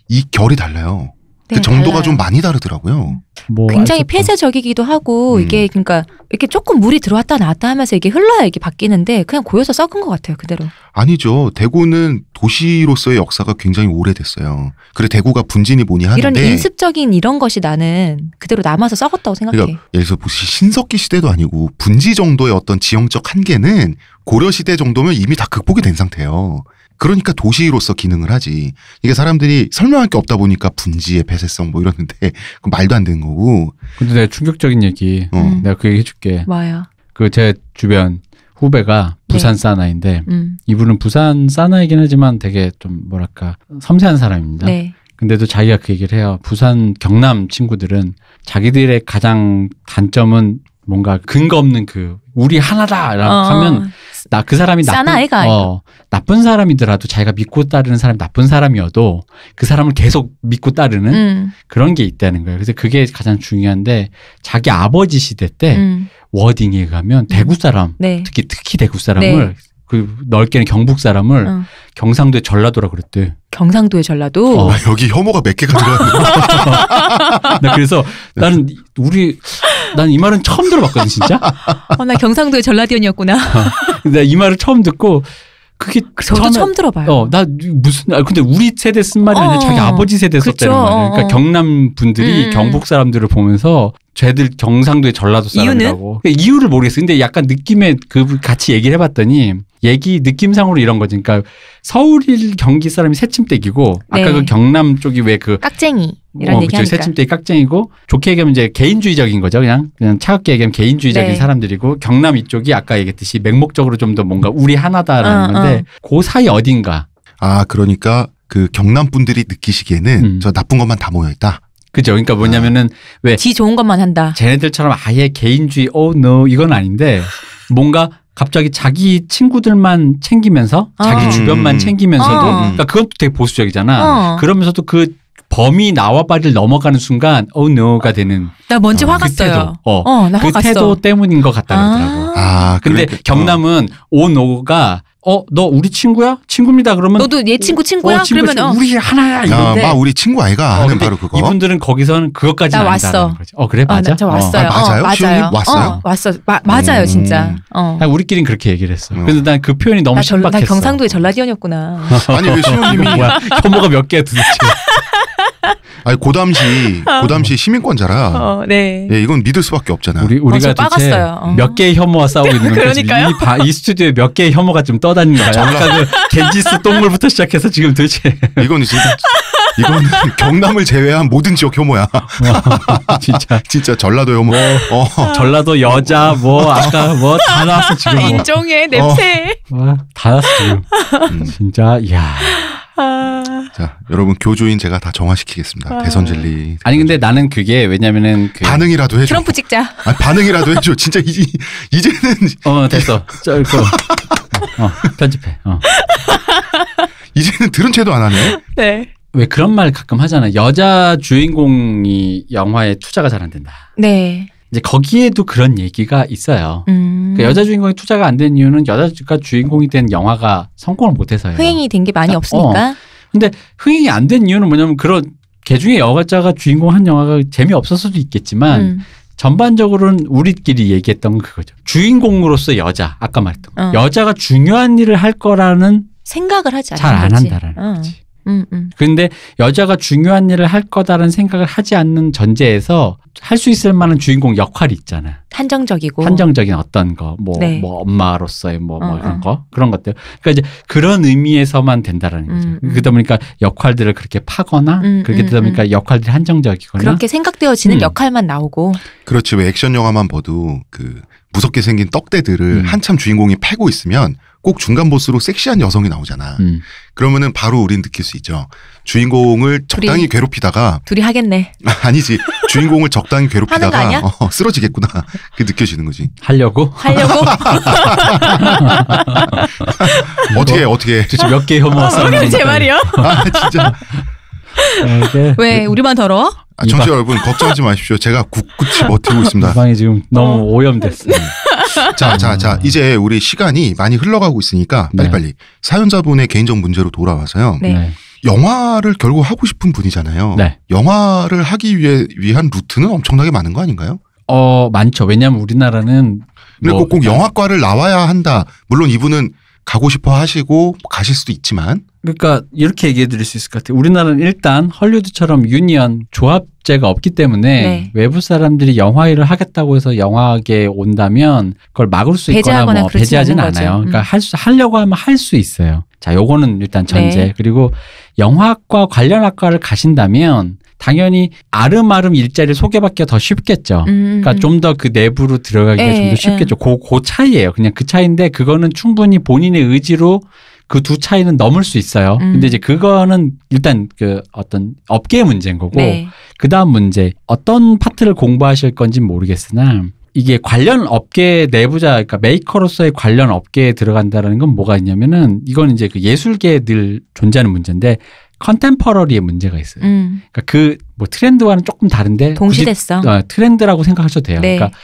이 결이 달라요. 그 네, 정도가 달라요. 좀 많이 다르더라고요. 뭐 굉장히 폐쇄적이기도 하고 음. 이게 그러니까 이렇게 조금 물이 들어왔다 나왔다 하면서 이게 흘러야 이게 바뀌는데 그냥 고여서 썩은 것 같아요 그대로. 아니죠. 대구는 도시로서의 역사가 굉장히 오래됐어요. 그래 대구가 분진이 뭐니 하는데 이런 인습적인 이런 것이 나는 그대로 남아서 썩었다고 생각해. 그러니까 예를 들어 보시 신석기 시대도 아니고 분지 정도의 어떤 지형적 한계는 고려 시대 정도면 이미 다 극복이 된 상태예요. 그러니까 도시로서 기능을 하지. 이게 사람들이 설명할 게 없다 보니까 분지의 폐쇄성 뭐 이러는데 그 말도 안 되는 거고. 근데 내가 충격적인 얘기 어. 음. 내가 그 얘기 해줄게. 뭐야? 그 제 주변 후배가 네. 부산 네. 사나인데 음. 이분은 부산 사나이긴 하지만 되게 좀 뭐랄까 섬세한 사람입니다. 네. 근데도 자기가 그 얘기를 해요. 부산 경남 친구들은 자기들의 가장 단점은 뭔가 근거 없는 그 우리 하나다라고 어. 하면 나그 사람이 나쁜 애가 어, 나쁜 사람이더라도 자기가 믿고 따르는 사람이 나쁜 사람이어도 그 사람을 계속 믿고 따르는 음. 그런 게 있다는 거예요. 그래서 그게 가장 중요한데 자기 아버지 시대 때 음. 워딩에 가면 대구 사람 네. 특히 특히 대구 사람을 네. 그 넓게는 경북 사람을 어. 경상도의 전라도라 그랬대. 경상도의 전라도. 아, 어. 아, 여기 혐오가 몇 개가 들어왔나 그래서 나는 우리 난 이 말은 처음 들어봤거든 진짜. 어, 나 경상도의 전라디언이었구나. 어. 나이 말을 처음 듣고 그게 저도 처음에, 처음 들어봐요. 어, 나 무슨 아 근데 우리 세대 쓴 말이 아니라 어, 자기 어. 아버지 세대 그렇죠. 말이야. 그러니까 어. 경남 분들이 음, 음. 경북 사람들을 보면서 쟤들 경상도의 전라도 사람이라고. 이유는? 이유를 모르겠어. 근데 약간 느낌에 그 같이 얘기를 해봤더니 얘기 느낌상으로 이런 거지. 그러니까 서울일 경기 사람이 새침대기고 네. 아까 그 네. 경남 쪽이 왜 그 깍쟁이 어, 이런 어, 얘기 하니까 새침대기 깍쟁이고 좋게 얘기하면 이제 개인주의적인 거죠. 그냥 그냥 차갑게 얘기하면 개인주의적인 네. 사람들이고 경남 이쪽이 아까 얘기했듯이 맹목적으로 좀 더 뭔가 음. 우리 하나다라는 어, 건데 어. 그 사이 어딘가. 아 그러니까 그 경남 분들이 느끼시기에는 음. 저 나쁜 것만 다 모여 있다. 그죠. 그러니까 뭐냐면은 아. 왜지 좋은 것만 한다. 쟤네들처럼 아예 개인주의 오 어, oh, no 이건 아닌데 뭔가 갑자기 자기 친구들만 챙기면서 자기 아. 주변만 음. 챙기면서도 어. 그러니까 그건 또 되게 보수적이잖아. 어. 그러면서도 그 범위 나와 바를 리 넘어가는 순간 oh 노 o 가 되는 나 먼저 화갔어요. 어, 그 태도, 어, 어 그 태도 때문인 것 같다더라고. 아, 아 근데 그러니까. 경남은 oh n 가 어, 너 우리 친구야? 친구입니다. 그러면 너도 얘 친구 어, 친구야? 어, 친구, 그러면 친구, 어. 우리 하나야. 아, 이건데. 아, 마 우리 친구 아이가 어, 하는 바로 그거. 이분들은 거기서는 그것까지 안 왔어. 어, 그래 맞아. 어, 저 왔어요. 아, 맞아요. 맞아요. 왔어요. 왔어. 마, 맞아요, 음. 진짜. 어. 우리끼리 그렇게 얘기를 했어. 근데 음. 난그 표현이 너무 나 신박했어. 나경상도에 전라디언이었구나. 아니 왜 시호님이 뭐야? 혐오가 몇 개야 도대체? 아니 고담시 어. 고담시 시민권자라. 어, 네. 예, 이건 믿을 수밖에 없잖아. 우리 우리가 맞대체 어. 몇 개의 혐오와 싸우고 있는 거지. 이, 이 스튜디오에 몇 개의 혐오가 좀 떠다니는 거야. 아까 그 겐지스 똥물부터 시작해서 지금 도대체 이건 지금 이거 경남을 제외한 모든 지역 혐오야. 진짜 진짜 전라도 혐오. 어. 어. 전라도 여자 뭐 아까 뭐 다 나왔어 지금. 뭐. 인종의 냄새. 어. 와, 다 나왔어 지금. 음. 진짜 야. 아. 자, 여러분 교조인 제가 다 정화시키겠습니다. 아... 대선 진리. 아니 근데 나는 그게 왜냐면은 그... 반응이라도 해줘. 트럼프 찍자. 아 반응이라도 해줘. 진짜 이제 이제는 어 됐어. 짧고 어, 편집해. 어. 이제는 들은 채도 안 하네. 네. 왜 그런 말 가끔 하잖아. 여자 주인공이 영화에 투자가 잘 안 된다. 네. 이제 거기에도 그런 얘기가 있어요. 음. 그 여자 주인공이 투자가 안 된 이유는 여자가 주인공이 된 영화가 성공을 못해서요. 흥행이 된 게 많이 그러니까, 없으니까. 어. 근데 흥행이 안 된 이유는 뭐냐면 그런 개중에 여자가 주인공 한 영화가 재미없었을 수도 있겠지만 음. 전반적으로는 우리끼리 얘기했던 그거죠. 주인공으로서 여자 아까 말했던 어. 여자가 중요한 일을 할 거라는 생각을 하지 않 잘안 한다라는 어. 거지. 음, 음. 근데 여자가 중요한 일을 할 거다라는 생각을 하지 않는 전제에서 할 수 있을 만한 주인공 역할이 있잖아. 한정적이고 한정적인 어떤 거, 뭐뭐 네. 뭐 엄마로서의 뭐뭐 뭐 어, 이런 어. 거 그런 것들. 그러니까 이제 그런 의미에서만 된다라는 음, 거죠. 음, 그러다 보니까 역할들을 그렇게 파거나 음, 음, 그렇게 되다 보니까 역할들이 한정적이거나 그렇게 생각되어지는 역할만 나오고. 그렇지 왜 액션 영화만 봐도 그 무섭게 생긴 떡대들을 한참 주인공이 패고 있으면 꼭 중간 보스로 섹시한 여성이 나오잖아. 음. 그러면은 바로 우린 느낄 수 있죠. 주인공을 적당히 둘이, 괴롭히다가 둘이 하겠네. 아니지. 주인공을 적당히 괴롭히다가 어, 쓰러지겠구나. 그 느껴지는 거지. 하려고? 하려고? 어떻게 해, 뭐? 어떻게 해. 도대체 몇개 혐오하어 그럼 제 말이요? 아 진짜. 아, 왜 우리만 더러워? 아, 청취자 여러분 걱정하지 마십시오. 제가 꿋꿋이 버티고 있습니다. 방이 지금 너무 어. 오염됐습니 음. 자, 자, 자. 이제 우리 시간이 많이 흘러가고 있으니까 네. 빨리빨리 네. 사연자분의 개인적 문제로 돌아와서요. 네. 네. 영화를 결국 하고 싶은 분이잖아요. 네. 영화를 하기 위해 위한 루트는 엄청나게 많은 거 아닌가요? 어, 많죠. 왜냐하면 우리나라는 근데 뭐, 꼭, 꼭 네. 영화과를 나와야 한다. 물론 이분은 가고 싶어 하시고 가실 수도 있지만 그러니까 이렇게 얘기해 드릴 수 있을 것 같아요. 우리나라는 일단 헐리우드처럼 유니언 조합제가 없기 때문에 네. 외부 사람들이 영화 일을 하겠다고 해서 영화계에 온다면 그걸 막을 수 있거나 뭐배제하지는 뭐 않아요. 그러니까 음. 그러니까 할 수, 하려고 하면 할 수 있어요. 자, 요거는 일단 전제. 네. 그리고 영화학과 관련 학과를 가신다면 당연히 아름아름 일자리를 소개받기가 더 쉽겠죠. 음, 음, 음. 그러니까 좀 더 그 내부로 들어가기가 예, 좀더 예, 쉽겠죠. 에. 그, 그 차이예요. 그냥 그 차이인데 그거는 충분히 본인의 의지로 그두 차이는 넘을 수 있어요. 음. 근데 이제 그거는 일단 그 어떤 업계의 문제인 거고 네. 그 다음 문제 어떤 파트를 공부하실 건지 모르겠으나 이게 관련 업계 내부자 그러니까 메이커로서의 관련 업계에 들어간다라는 건 뭐가 있냐면은 이건 이제 그 예술계에 늘 존재하는 문제인데 컨템퍼러리의 문제가 있어요. 음. 그러니까 그 뭐 트렌드와는 조금 다른데 동시대성 어, 트렌드라고 생각하셔도 돼요. 네. 그러니까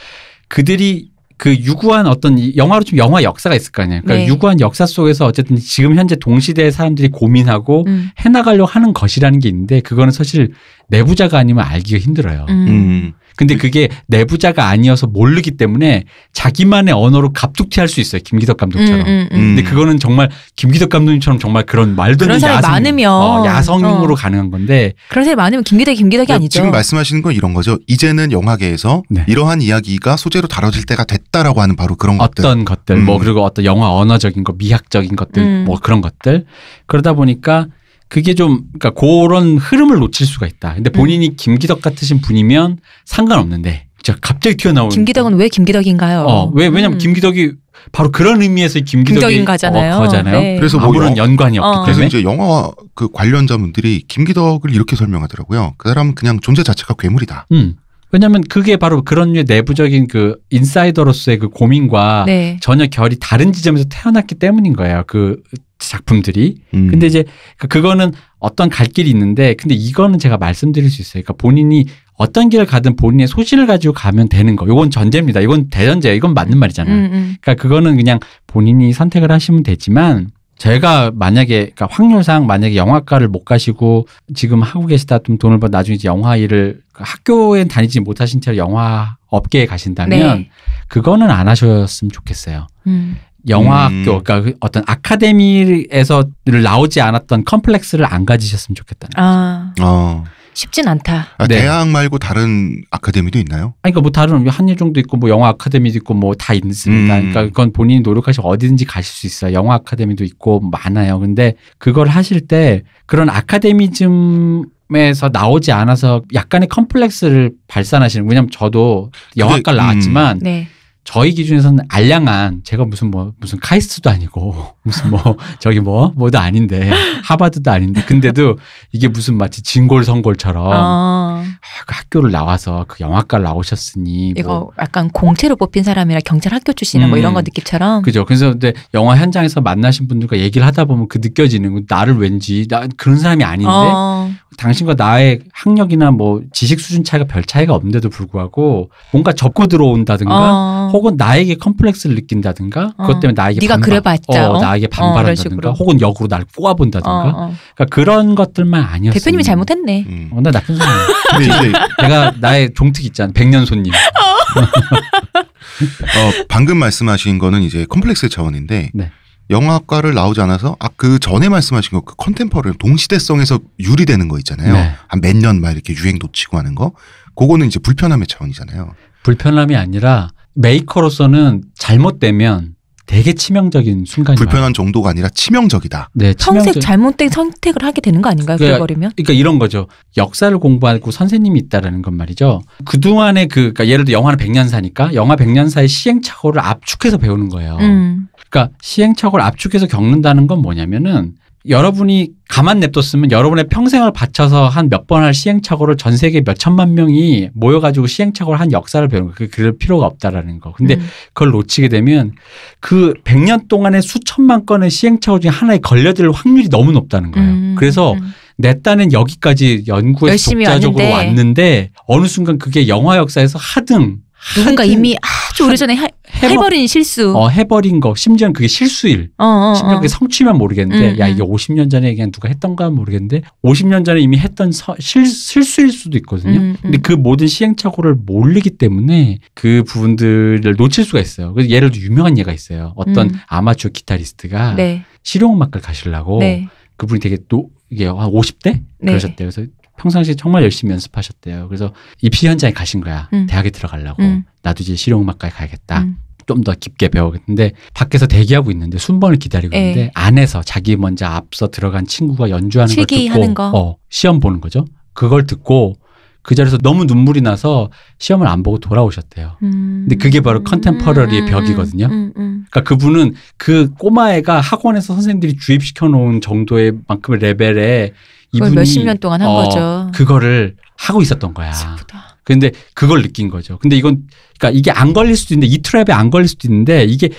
그들이 그 유구한 어떤 영화로 좀 영화 역사가 있을 거 아니에요. 그러니까 네. 유구한 역사 속에서 어쨌든 지금 현재 동시대의 사람들이 고민하고 음. 해나가려고 하는 것이라는 게 있는데 그거는 사실 내부자가 아니면 알기가 힘들어요. 음. 음. 근데 음. 그게 내부자가 아니어서 모르기 때문에 자기만의 언어로 갑툭튀할 수 있어요. 김기덕 감독처럼. 음, 음, 음. 근데 그거는 정말 김기덕 감독님처럼 정말 그런 말도 안 되는 야성, 어, 야성으로 어. 가능한 건데. 그런 사람이 많으면 김기덕 김기덕이 그러니까 아니죠. 지금 말씀하시는 건 이런 거죠. 이제는 영화계에서 네. 이러한 이야기가 소재로 다뤄질 때가 됐다라고 하는 바로 그런 것들. 어떤 것들. 뭐 음. 그리고 어떤 영화 언어적인 거 미학적인 것들, 음. 뭐 그런 것들. 그러다 보니까 그게 좀 그러니까 그런 흐름을 놓칠 수가 있다. 근데 음. 본인이 음. 김기덕 같으신 분이면 상관없는데 자 갑자기 튀어나오는 김기덕은 왜 김기덕인가요? 어, 왜 왜냐면 음. 김기덕이 바로 그런 의미에서 김기덕이 거잖아요. 어, 네. 그래서 뭐 아무런 연관이 없기 어. 때문에 그래서 이제 영화 그 관련자분들이 김기덕을 이렇게 설명하더라고요. 그 사람은 그냥 존재 자체가 괴물이다. 음. 왜냐하면 그게 바로 그런 류의 내부적인 그 인사이더로서의 그 고민과 네. 전혀 결이 다른 지점에서 태어났기 때문인 거예요. 그 작품들이. 음. 근데 이제 그 그거는 어떤 갈 길이 있는데 근데 이거는 제가 말씀드릴 수 있어요. 그러니까 본인이 어떤 길을 가든 본인의 소신을 가지고 가면 되는 거. 요건 전제입니다. 이건 대전제예요. 이건 맞는 말이잖아요. 음, 음. 그러니까 그거는 그냥 본인이 선택을 하시면 되지만 제가 만약에 그러니까 확률상 만약에 영화과를 못 가시고 지금 하고 계시다 좀 돈을 벌 나중에 이제 영화 일을 그러니까 학교엔 다니지 못하신 채로 영화 업계에 가신다면 네. 그거는 안 하셨으면 좋겠어요. 음. 영화 학교 음. 그러니까 그 어떤 아카데미에서 나오지 않았던 컴플렉스를 안 가지셨으면 좋겠다는 아. 거죠. 아. 어. 쉽진 않다. 아, 네. 대학 말고 다른 아카데미도 있나요? 아니, 그러니까 뭐 다른 뭐 한예종도 있고 뭐 영화 아카데미도 있고 뭐 다 있습니다. 음. 그러니까 그건 본인이 노력하시고 어디든지 가실 수 있어요. 영화 아카데미도 있고 많아요. 근데 그걸 하실 때 그런 아카데미즘 에서 나오지 않아서 약간의 컴플렉스를 발산하시는 왜냐면 저도 영화과 나왔지만 음. 네. 저희 기준에서는 알량한 제가 무슨 뭐 무슨 카이스트도 아니고 무슨 뭐 저기 뭐 뭐도 아닌데 하버드도 아닌데 근데도 이게 무슨 마치 진골 선골처럼 어. 아, 그 학교를 나와서 그 영화과를 나오셨으니 뭐 이거 약간 공채로 뽑힌 사람이라 경찰 학교 출신이나 음. 뭐 이런 음. 거 느낌처럼 그죠 그래서 근데 영화 현장에서 만나신 분들과 얘기를 하다 보면 그 느껴지는 건 나를 왠지 나 그런 사람이 아닌데 어. 당신과 나의 학력이나 뭐 지식 수준 차이가 별 차이가 없는데도 불구하고 뭔가 접고 들어온다든가 어. 혹은 나에게 컴플렉스를 느낀다든가 그것 어. 때문에 나에게 네가 반발, 그래봤자 어, 어? 나에게 어, 반발한다든가 어, 혹은 역으로 날를 꼬아본다든가 그러니까 그런 것들만 아니었어. 대표님이 잘못했네. 음. 나 나쁜 사람. 근데 내가 나의 종특 있잖아. 백년 손님. 어, 방금 말씀하신 거는 이제 컴플렉스 차원인데. 네. 영화과를 나오지 않아서 아 그 전에 말씀하신 거 그컨템퍼를 동시대성에서 유리되는 거 있잖아요. 네. 한몇 년 막 이렇게 유행 놓치고 하는 거. 그거는 이제 불편함의 차원이잖아요. 불편함이 아니라 메이커로서는 잘못되면 되게 치명적인 순간이 불편한 와 정도가 아니라 치명적이다. 네, 치 평생 잘못된 선택을 하게 되는 거 아닌가요? 그러니까, 그러니까 이런 거죠. 역사를 공부하고 선생님이 있다라는 건 말이죠. 그동안에그 그러니까 예를 들어 영화는 백년사니까 영화 백년사의 시행착오를 압축해서 배우는 거예요. 음. 그러니까 시행착오를 압축해서 겪는다는 건 뭐냐면은 여러분이 가만 냅뒀으면 여러분의 평생을 바쳐서 한 몇 번 할 시행착오를 전 세계 몇 천만 명이 모여가지고 시행착오를 한 역사를 배우는 거. 그럴 필요가 없다라는 거. 근데 음. 그걸 놓치게 되면 그 100년 동안의 수천만 건의 시행착오 중에 하나에 걸려들 확률이 너무 높다는 거예요. 음. 음 그래서 음. 내 딴엔 여기까지 연구에서 독자적으로 왔는데. 왔는데 어느 순간 그게 영화 역사에서 하등 누군가 이미 아 아주 오래전에 하, 해버, 린 실수. 어, 해버린 거. 심지어는 그게 실수일. 어, 어, 어. 심지어 그게 성취면 모르겠는데, 음, 야, 음. 이게 50년 전에 그냥 누가 했던가 모르겠는데, 50년 전에 이미 했던 서, 실, 실수일 수도 있거든요. 음, 음. 근데 그 모든 시행착오를 몰리기 때문에 그 부분들을 놓칠 수가 있어요. 그래서 예를 들어 유명한 예가 있어요. 어떤 음. 아마추어 기타리스트가 네. 실용음악을 가시려고 네. 그분이 되게 또 이게 한 50대 네. 그러셨대요. 그래서 평상시 정말 열심히 연습하셨대요. 그래서 입시 현장에 가신 거야. 음. 대학에 들어가려고. 음. 나도 이제 실용음악과에 가야겠다. 음. 좀더 깊게 배우겠는데 밖에서 대기하고 있는데 순번을 기다리고 에이. 예. 있는데 안에서 자기 먼저 앞서 들어간 친구가 연주하는 걸 듣고 거. 어, 시험 보는 거죠. 그걸 듣고 그 자리에서 너무 눈물이 나서 시험을 안 보고 돌아오셨대요. 음. 근데 그게 바로 컨템퍼러리의 음, 음. 벽이거든요. 음, 음, 음. 그러니까 그분은 그 꼬마애가 학원에서 선생님들이 주입시켜 놓은 정도의 만큼의 레벨에 이분이 몇십 년 동안 한 어, 거죠. 그거를 하고 있었던 거야. 슬프다. 근데 그걸 느낀 거죠. 근데 이건 그러니까 이게 안 걸릴 수도 있는데 이 트랩에 안 걸릴 수도 있는데 이게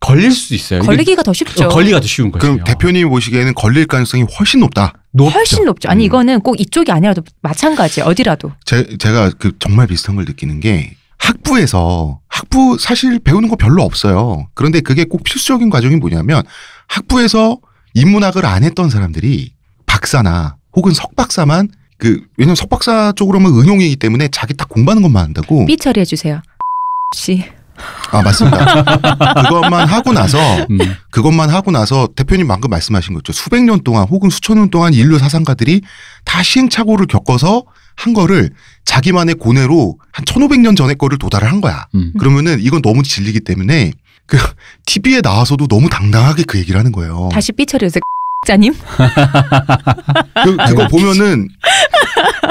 걸릴 수도 있어요. 걸리기가 더 쉽죠. 어, 걸리가 더 쉬운 거예요. 그럼 대표님 보시기에는 걸릴 가능성이 훨씬 높다. 높죠. 훨씬 높죠. 아니 음. 이거는 꼭 이쪽이 아니라도 마찬가지 어디라도. 제, 제가 그 정말 비슷한 걸 느끼는 게 학부에서 학부 사실 배우는 거 별로 없어요. 그런데 그게 꼭 필수적인 과정이 뭐냐면 학부에서 인문학을 안 했던 사람들이 박사나 혹은 석박사만 그 왜냐면 석박사 쪽으로만 응용이기 때문에 자기 딱 공부하는 것만 한다고 삐 처리해 주세요. 씨. 아 맞습니다. 그것만 하고 나서 음. 그것만 하고 나서 대표님 방금 말씀하신 거죠. 수백 년 동안 혹은 수천 년 동안 인류 사상가들이 다 시행착오를 겪어서 한 거를 자기만의 고뇌로 한 천오백 년 전의 거를 도달을 한 거야. 음. 그러면은 이건 너무 질리기 때문에 그 TV에 나와서도 너무 당당하게 그 얘기를 하는 거예요. 다시 삐처리해서 자님 그, 그거 보면은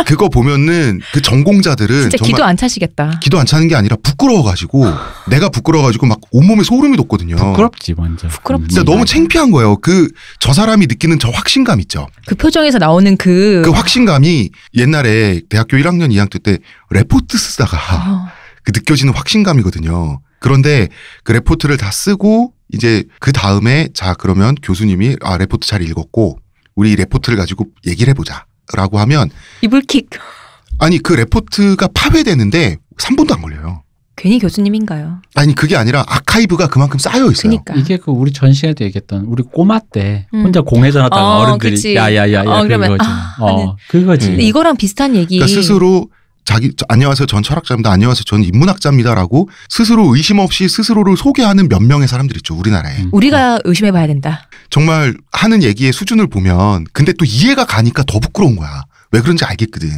그거 보면은 그 전공자들은 진짜 기도 안 차시겠다. 기도 안 차는 게 아니라 부끄러워가지고 내가 부끄러워가지고 막 온몸에 소름이 돋거든요. 부끄럽지 완전. 부끄럽지. 진짜 너무 창피한 거예요. 그 저 사람이 느끼는 저 확신감 있죠. 그 표정에서 나오는 그. 그 확신감이 옛날에 대학교 1학년 2학년 때 레포트 쓰다가 어. 그 느껴지는 확신감이거든요. 그런데 그 레포트를 다 쓰고 이제 그 다음에 자 그러면 교수님이 아 레포트 잘 읽었고 우리 레포트를 가지고 얘기를 해보자라고 하면 이불킥 아니 그 레포트가 파괴되는데 3분도 안 걸려요. 괜히 교수님인가요? 아니 그게 아니라 아카이브가 그만큼 쌓여 있어요. 그러니까. 이게 그 우리 전시회도 얘기했던 우리 꼬마 때 음. 혼자 공회 전화 따는 어, 른들이 야야야야 어, 그러면, 아, 어, 그거지. 아, 어, 그거지. 이거랑 비슷한 얘기. 그러니까 스스로 자기 저, 안녕하세요 전 철학자입니다 안녕하세요 전 인문학자입니다라고 스스로 의심 없이 스스로를 소개하는 몇 명의 사람들 있죠 우리나라에 음. 우리가 의심해봐야 된다 정말 하는 얘기의 수준을 보면 근데 또 이해가 가니까 더 부끄러운 거야 왜 그런지 알겠거든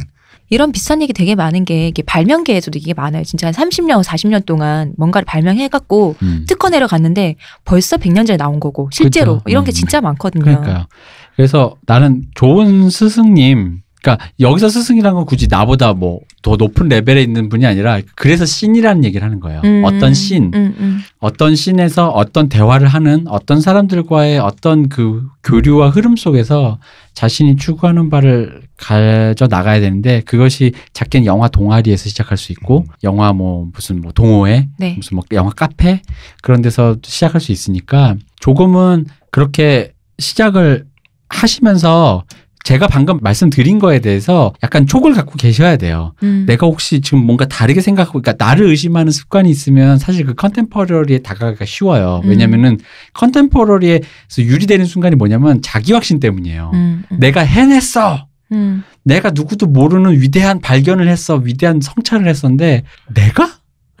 이런 비슷한 얘기 되게 많은 게 이게 발명계에서도 이게 많아요. 진짜 한 30년, 40년 동안 뭔가를 발명해갖고 음. 특허 내려갔는데 벌써 100년 전에 나온 거고 실제로 그렇죠. 이런 게 음. 진짜 많거든요. 그러니까요. 그래서 나는 좋은 스승님 그러니까 여기서 스승이라는 건 굳이 나보다 뭐 더 높은 레벨에 있는 분이 아니라 그래서 신이라는 얘기를 하는 거예요. 음, 어떤 음, 신, 음, 음. 어떤 신에서 어떤 대화를 하는 어떤 사람들과의 어떤 그 교류와 흐름 속에서 자신이 추구하는 바를 가져 나가야 되는데 그것이 작게는 영화 동아리에서 시작할 수 있고 음. 영화 뭐 무슨 뭐 동호회, 네. 무슨 뭐 영화 카페 그런 데서 시작할 수 있으니까 조금은 그렇게 시작을 하시면서 제가 방금 말씀드린 거에 대해서 약간 촉을 갖고 계셔야 돼요. 음. 내가 혹시 지금 뭔가 다르게 생각하고, 그러니까 나를 의심하는 습관이 있으면 사실 그 컨템퍼러리에 다가가기가 쉬워요. 음. 왜냐면은 컨템퍼러리에서 유리되는 순간이 뭐냐면 자기 확신 때문이에요. 음, 음. 내가 해냈어! 내가 누구도 모르는 위대한 발견을 했어, 위대한 성찰을 했었는데, 내가?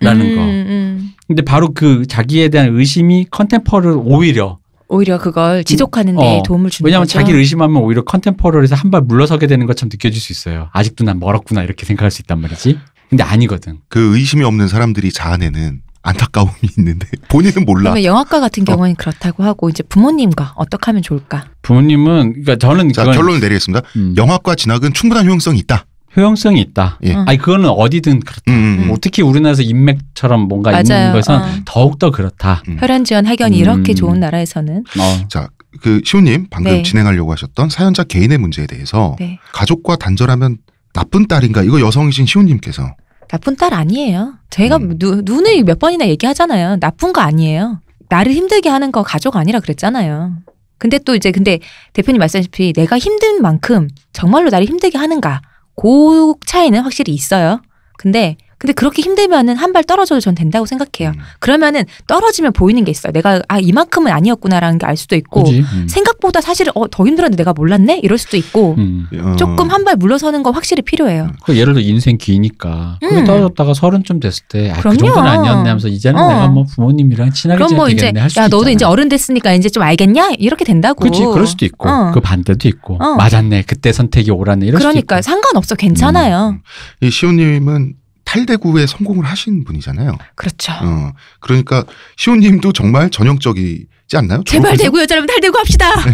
라는 거. 근데 바로 그 자기에 대한 의심이 컨템퍼리 오히려 오히려 그걸 지속하는 데 음, 어. 도움을 주는 왜냐하면 거죠? 자기를 의심하면 오히려 컨템퍼러에서한 발 물러서게 되는 것처럼 느껴질 수 있어요. 아직도 난 멀었구나 이렇게 생각할 수 있단 말이지. 근데 아니거든. 그 의심이 없는 사람들이 자아내는 안타까움이 있는데 본인은 몰라. 그러면 영화과 같은 경우는 어. 그렇다고 하고 이제 부모님과 어떻게 하면 좋을까? 부모님은 그러니까 저는 자, 결론을 내리겠습니다. 음. 영화과 진학은 충분한 효용성이 있다. 효용성이 있다. 예. 아니 그거는 어디든 그렇다. 음. 뭐 특히 우리나라에서 인맥처럼 뭔가 맞아요. 있는 것은 어. 더욱더 그렇다. 음. 혈안 지원 학연이 음. 이렇게 좋은 나라에서는. 어. 자, 그 시호님 방금 네. 진행하려고 하셨던 사연자 개인의 문제에 대해서 네. 가족과 단절하면 나쁜 딸인가 이거 여성이신 시호님께서 나쁜 딸 아니에요. 제가 누, 눈을 몇 번이나 얘기하잖아요. 나쁜 거 아니에요. 나를 힘들게 하는 거 가족 아니라 그랬잖아요. 근데 또 이제 근데 대표님 말씀하셨듯 내가 힘든 만큼 정말로 나를 힘들게 하는가. 고 그 차이는 확실히 있어요. 근데 근데 그렇게 힘들면은 한 발 떨어져도 전 된다고 생각해요. 음. 그러면은 떨어지면 보이는 게 있어요. 내가 아 이만큼은 아니었구나라는 게 알 수도 있고 음. 생각보다 사실 은어 더 힘들었는데 내가 몰랐네 이럴 수도 있고 음. 아. 조금 한 발 물러서는 거 확실히 필요해요. 그 예를 들어 인생 기니까 음. 떨어졌다가 서른쯤 됐을 때아그 아, 그 정도는 아니었네 하면서 이제는 어. 내가 뭐 부모님이랑 친하게 지내야 뭐 되겠네 할수 있잖아. 너도 이제 어른 됐으니까 이제 좀 알겠냐 이렇게 된다고. 그렇지 그럴 수도 있고 어. 그 반대도 있고 어. 맞았네 그때 선택이 옳았네 이런. 그러니까 상관없어 괜찮아요. 음. 음. 이 시호님은 탈대구에 성공을 하신 분이잖아요. 그렇죠. 어, 그러니까 시온님도 정말 전형적이지 않나요? 제발 대구 여자라면 탈대구 합시다. 네,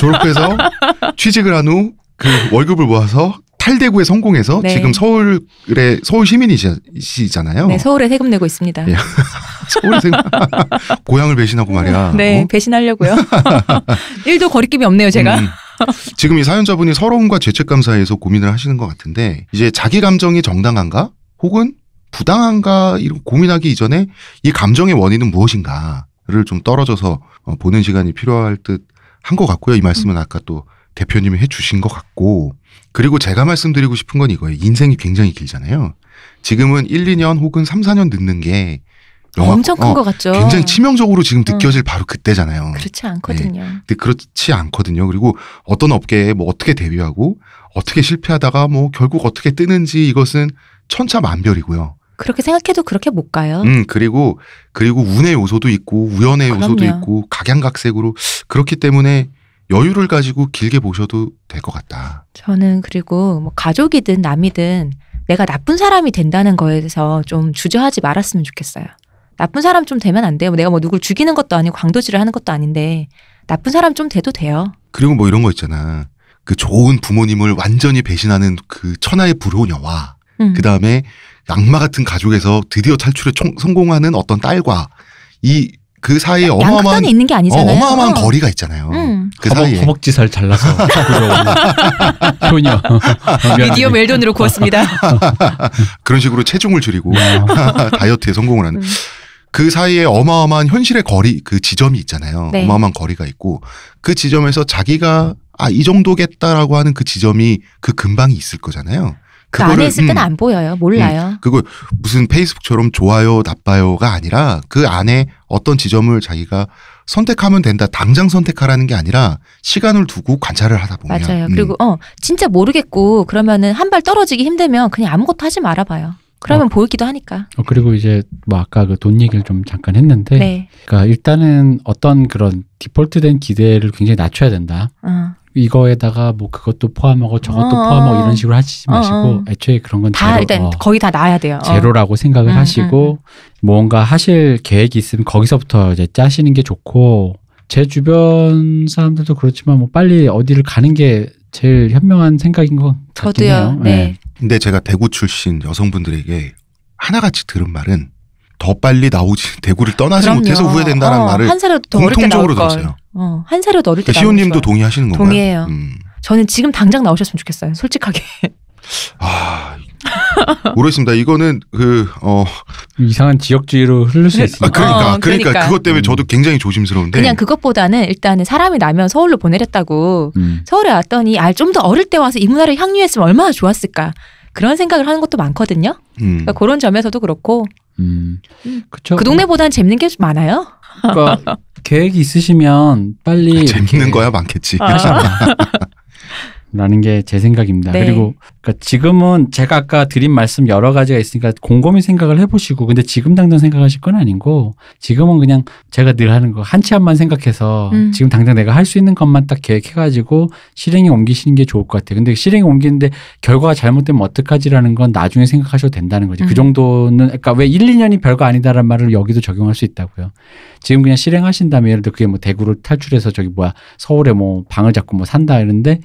졸업해서 취직을 한 후 그 월급을 모아서 탈대구에 성공해서 네. 지금 서울의 서울 시민이시잖아요. 네, 서울에 세금 내고 있습니다. 예. 서울 세금 고향을 배신하고 말이야. 네, 어? 배신하려고요. 일도 거리낌이 없네요, 제가. 음. 지금 이 사연자분이 서러움과 죄책감 사이에서 고민을 하시는 것 같은데 이제 자기 감정이 정당한가 혹은 부당한가 이런 고민하기 이전에 이 감정의 원인은 무엇인가를 좀 떨어져서 어, 보는 시간이 필요할 듯 한 것 같고요. 이 말씀은 아까 또 대표님이 해주신 것 같고 그리고 제가 말씀드리고 싶은 건 이거예요. 인생이 굉장히 길잖아요. 지금은 1, 2년 혹은 3, 4년 늦는 게 어, 영화, 엄청 큰것 어, 같죠. 굉장히 치명적으로 지금 음. 느껴질 어. 바로 그때잖아요. 그렇지 네. 않거든요. 네. 근데 그렇지 않거든요. 그리고 어떤 업계에 뭐 어떻게 대비하고 어떻게 실패하다가 뭐 결국 어떻게 뜨는지 이것은 천차만별이고요. 그렇게 생각해도 그렇게 못 가요. 음, 그리고 그리고 운의 요소도 있고 우연의 그럼요. 요소도 있고 각양각색으로 그렇기 때문에 여유를 가지고 길게 보셔도 될 것 같다. 저는 그리고 뭐 가족이든 남이든 내가 나쁜 사람이 된다는 거에 대해서 좀 주저하지 말았으면 좋겠어요. 나쁜 사람 좀 되면 안 돼요. 내가 뭐 누굴 죽이는 것도 아니고 광도질을 하는 것도 아닌데 나쁜 사람 좀 돼도 돼요. 그리고 뭐 이런 거 있잖아. 그 좋은 부모님을 완전히 배신하는 그 천하의 불효녀와 음. 그 다음에 악마 같은 가족에서 드디어 탈출에 총, 성공하는 어떤 딸과 이 그 사이에 어마어마한 있는 게 아니잖아요. 어, 마어마한 어. 거리가 있잖아요. 음. 그 허벅, 사이에 허벅지 살 잘라서 효녀 미디어 멜돈으로 구웠습니다. 그런 식으로 체중을 줄이고 음. 다이어트에 성공을 하는. 음. 그 사이에 어마어마한 현실의 거리 그 지점이 있잖아요. 네. 어마어마한 거리가 있고 그 지점에서 자기가 아 이 정도겠다라고 하는 그 지점이 그 근방이 있을 거잖아요. 그, 그 안에 있을 때는 음, 안 보여요. 몰라요. 음, 그거 무슨 페이스북처럼 좋아요, 나빠요가 아니라 그 안에 어떤 지점을 자기가 선택하면 된다. 당장 선택하라는 게 아니라 시간을 두고 관찰을 하다 보면 맞아요. 음. 그리고 어 진짜 모르겠고 그러면은 한 발 떨어지기 힘들면 그냥 아무것도 하지 말아봐요. 그러면 어, 보이기도 하니까. 어, 그리고 이제 뭐 아까 그 돈 얘기를 좀 잠깐 했는데, 네. 그러니까 일단은 어떤 그런 디폴트된 기대를 굉장히 낮춰야 된다. 어. 이거에다가 뭐 그것도 포함하고 저것도 어, 어. 포함하고 이런 식으로 하시지 어, 마시고 어 애초에 그런 건다 일단 어, 거의 다 나야 돼요. 제로라고 어. 생각을 음, 하시고 음, 음. 뭔가 하실 계획이 있으면 거기서부터 이제 짜시는 게 좋고 제 주변 사람들도 그렇지만 뭐 빨리 어디를 가는 게 제일 현명한 생각인 것 같아요. 저도요. 네. 네. 근데 제가 대구 출신 여성분들에게 하나같이 들은 말은 더 빨리 나오지 대구를 떠나지 그럼요. 못해서 후회된다는 어, 어. 말을 공통적으로 들었어요. 어, 한살이도 어릴 때. 시호님도 동의하시는 건가요? 동의해요. 음. 저는 지금 당장 나오셨으면 좋겠어요. 솔직하게. 아, 모르겠습니다. 이거는 그어 이상한 지역주의로 흐를 수 네. 있습니다. 아, 그러니까, 어, 그러니까, 그러니까 그것 때문에 음. 저도 굉장히 조심스러운데 그냥 그것보다는 일단은 사람이 나면 서울로 보내렸다고 음. 서울에 왔더니 아좀더 어릴 때 와서 이 문화를 향유했으면 얼마나 좋았을까 그런 생각을 하는 것도 많거든요. 음. 그러니까 그런 점에서도 그렇고 음. 음. 그쵸. 그 동네보다는 재밌는 게 많아요. 그러니까 계획이 있으시면 빨리 아, 재밌는 거야 많겠지. 아. 라는 게 제 생각입니다. 네. 그리고 그러니까 지금은 제가 아까 드린 말씀 여러 가지가 있으니까 곰곰이 생각을 해보시고 근데 지금 당장 생각하실 건 아니고 지금은 그냥 제가 늘 하는 거 한치 한만 생각해서 음. 지금 당장 내가 할 수 있는 것만 딱 계획해가지고 실행에 옮기시는 게 좋을 것 같아요. 근데 실행에 옮기는데 결과가 잘못되면 어떡하지라는 건 나중에 생각하셔도 된다는 거지. 그 음. 그 정도는 그러니까 왜 1, 2년이 별거 아니다라는 말을 여기도 적용할 수 있다고요. 지금 그냥 실행하신다면 예를 들어 그게 뭐 대구를 탈출해서 저기 뭐야 서울에 뭐 방을 잡고 뭐 산다 이런데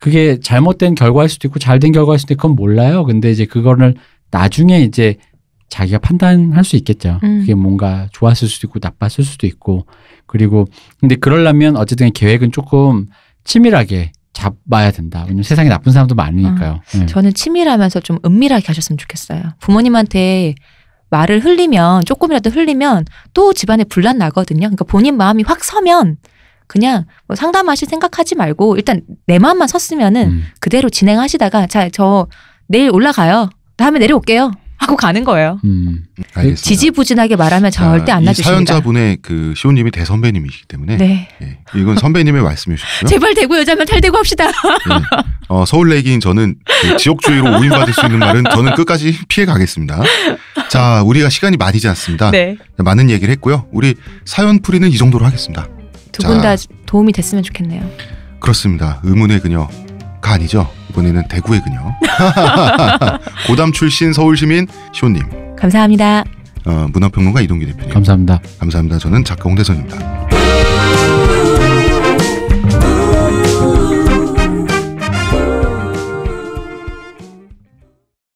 그게 잘못된 결과일 수도 있고 잘된 결과일 수도 있고 그건 몰라요. 근데 이제 그거를 나중에 이제 자기가 판단할 수 있겠죠. 음. 그게 뭔가 좋았을 수도 있고 나빴을 수도 있고 그리고 근데 그러려면 어쨌든 계획은 조금 치밀하게 잡아야 된다. 왜냐면 세상에 나쁜 사람도 많으니까요. 어. 네. 저는 치밀하면서 좀 은밀하게 하셨으면 좋겠어요. 부모님한테 말을 흘리면 조금이라도 흘리면 또 집안에 분란 나거든요. 그러니까 본인 마음이 확 서면 그냥 뭐 상담하실 생각하지 말고 일단 내 마음만 섰으면은 음. 그대로 진행하시다가 자 저 내일 올라가요. 다음에 내려올게요. 하고 가는 거예요. 음, 지지부진하게 말하면 절대 아, 안 놔주십니다. 사연자분의 그 시호님이 대선배님이시기 때문에 네. 예, 이건 선배님의 말씀이셨고요 제발 대구 여자면 탈대구 합시다. 예, 어, 서울 내기인 저는 그 지역주의로 오인받을 수 있는 말은 저는 끝까지 피해 가겠습니다. 자, 우리가 시간이 많이지 않습니다. 네. 네. 많은 얘기를 했고요. 우리 사연 풀이는 이 정도로 하겠습니다. 두분다 도움이 됐으면 좋겠네요. 그렇습니다. 의문의 그녀가 아니죠. 이번에는 대구의 그녀. 고담 출신 서울시민 시님 감사합니다. 어, 문화평론가 이동규 대표님. 감사합니다. 감사합니다. 저는 작가 홍대선입니다.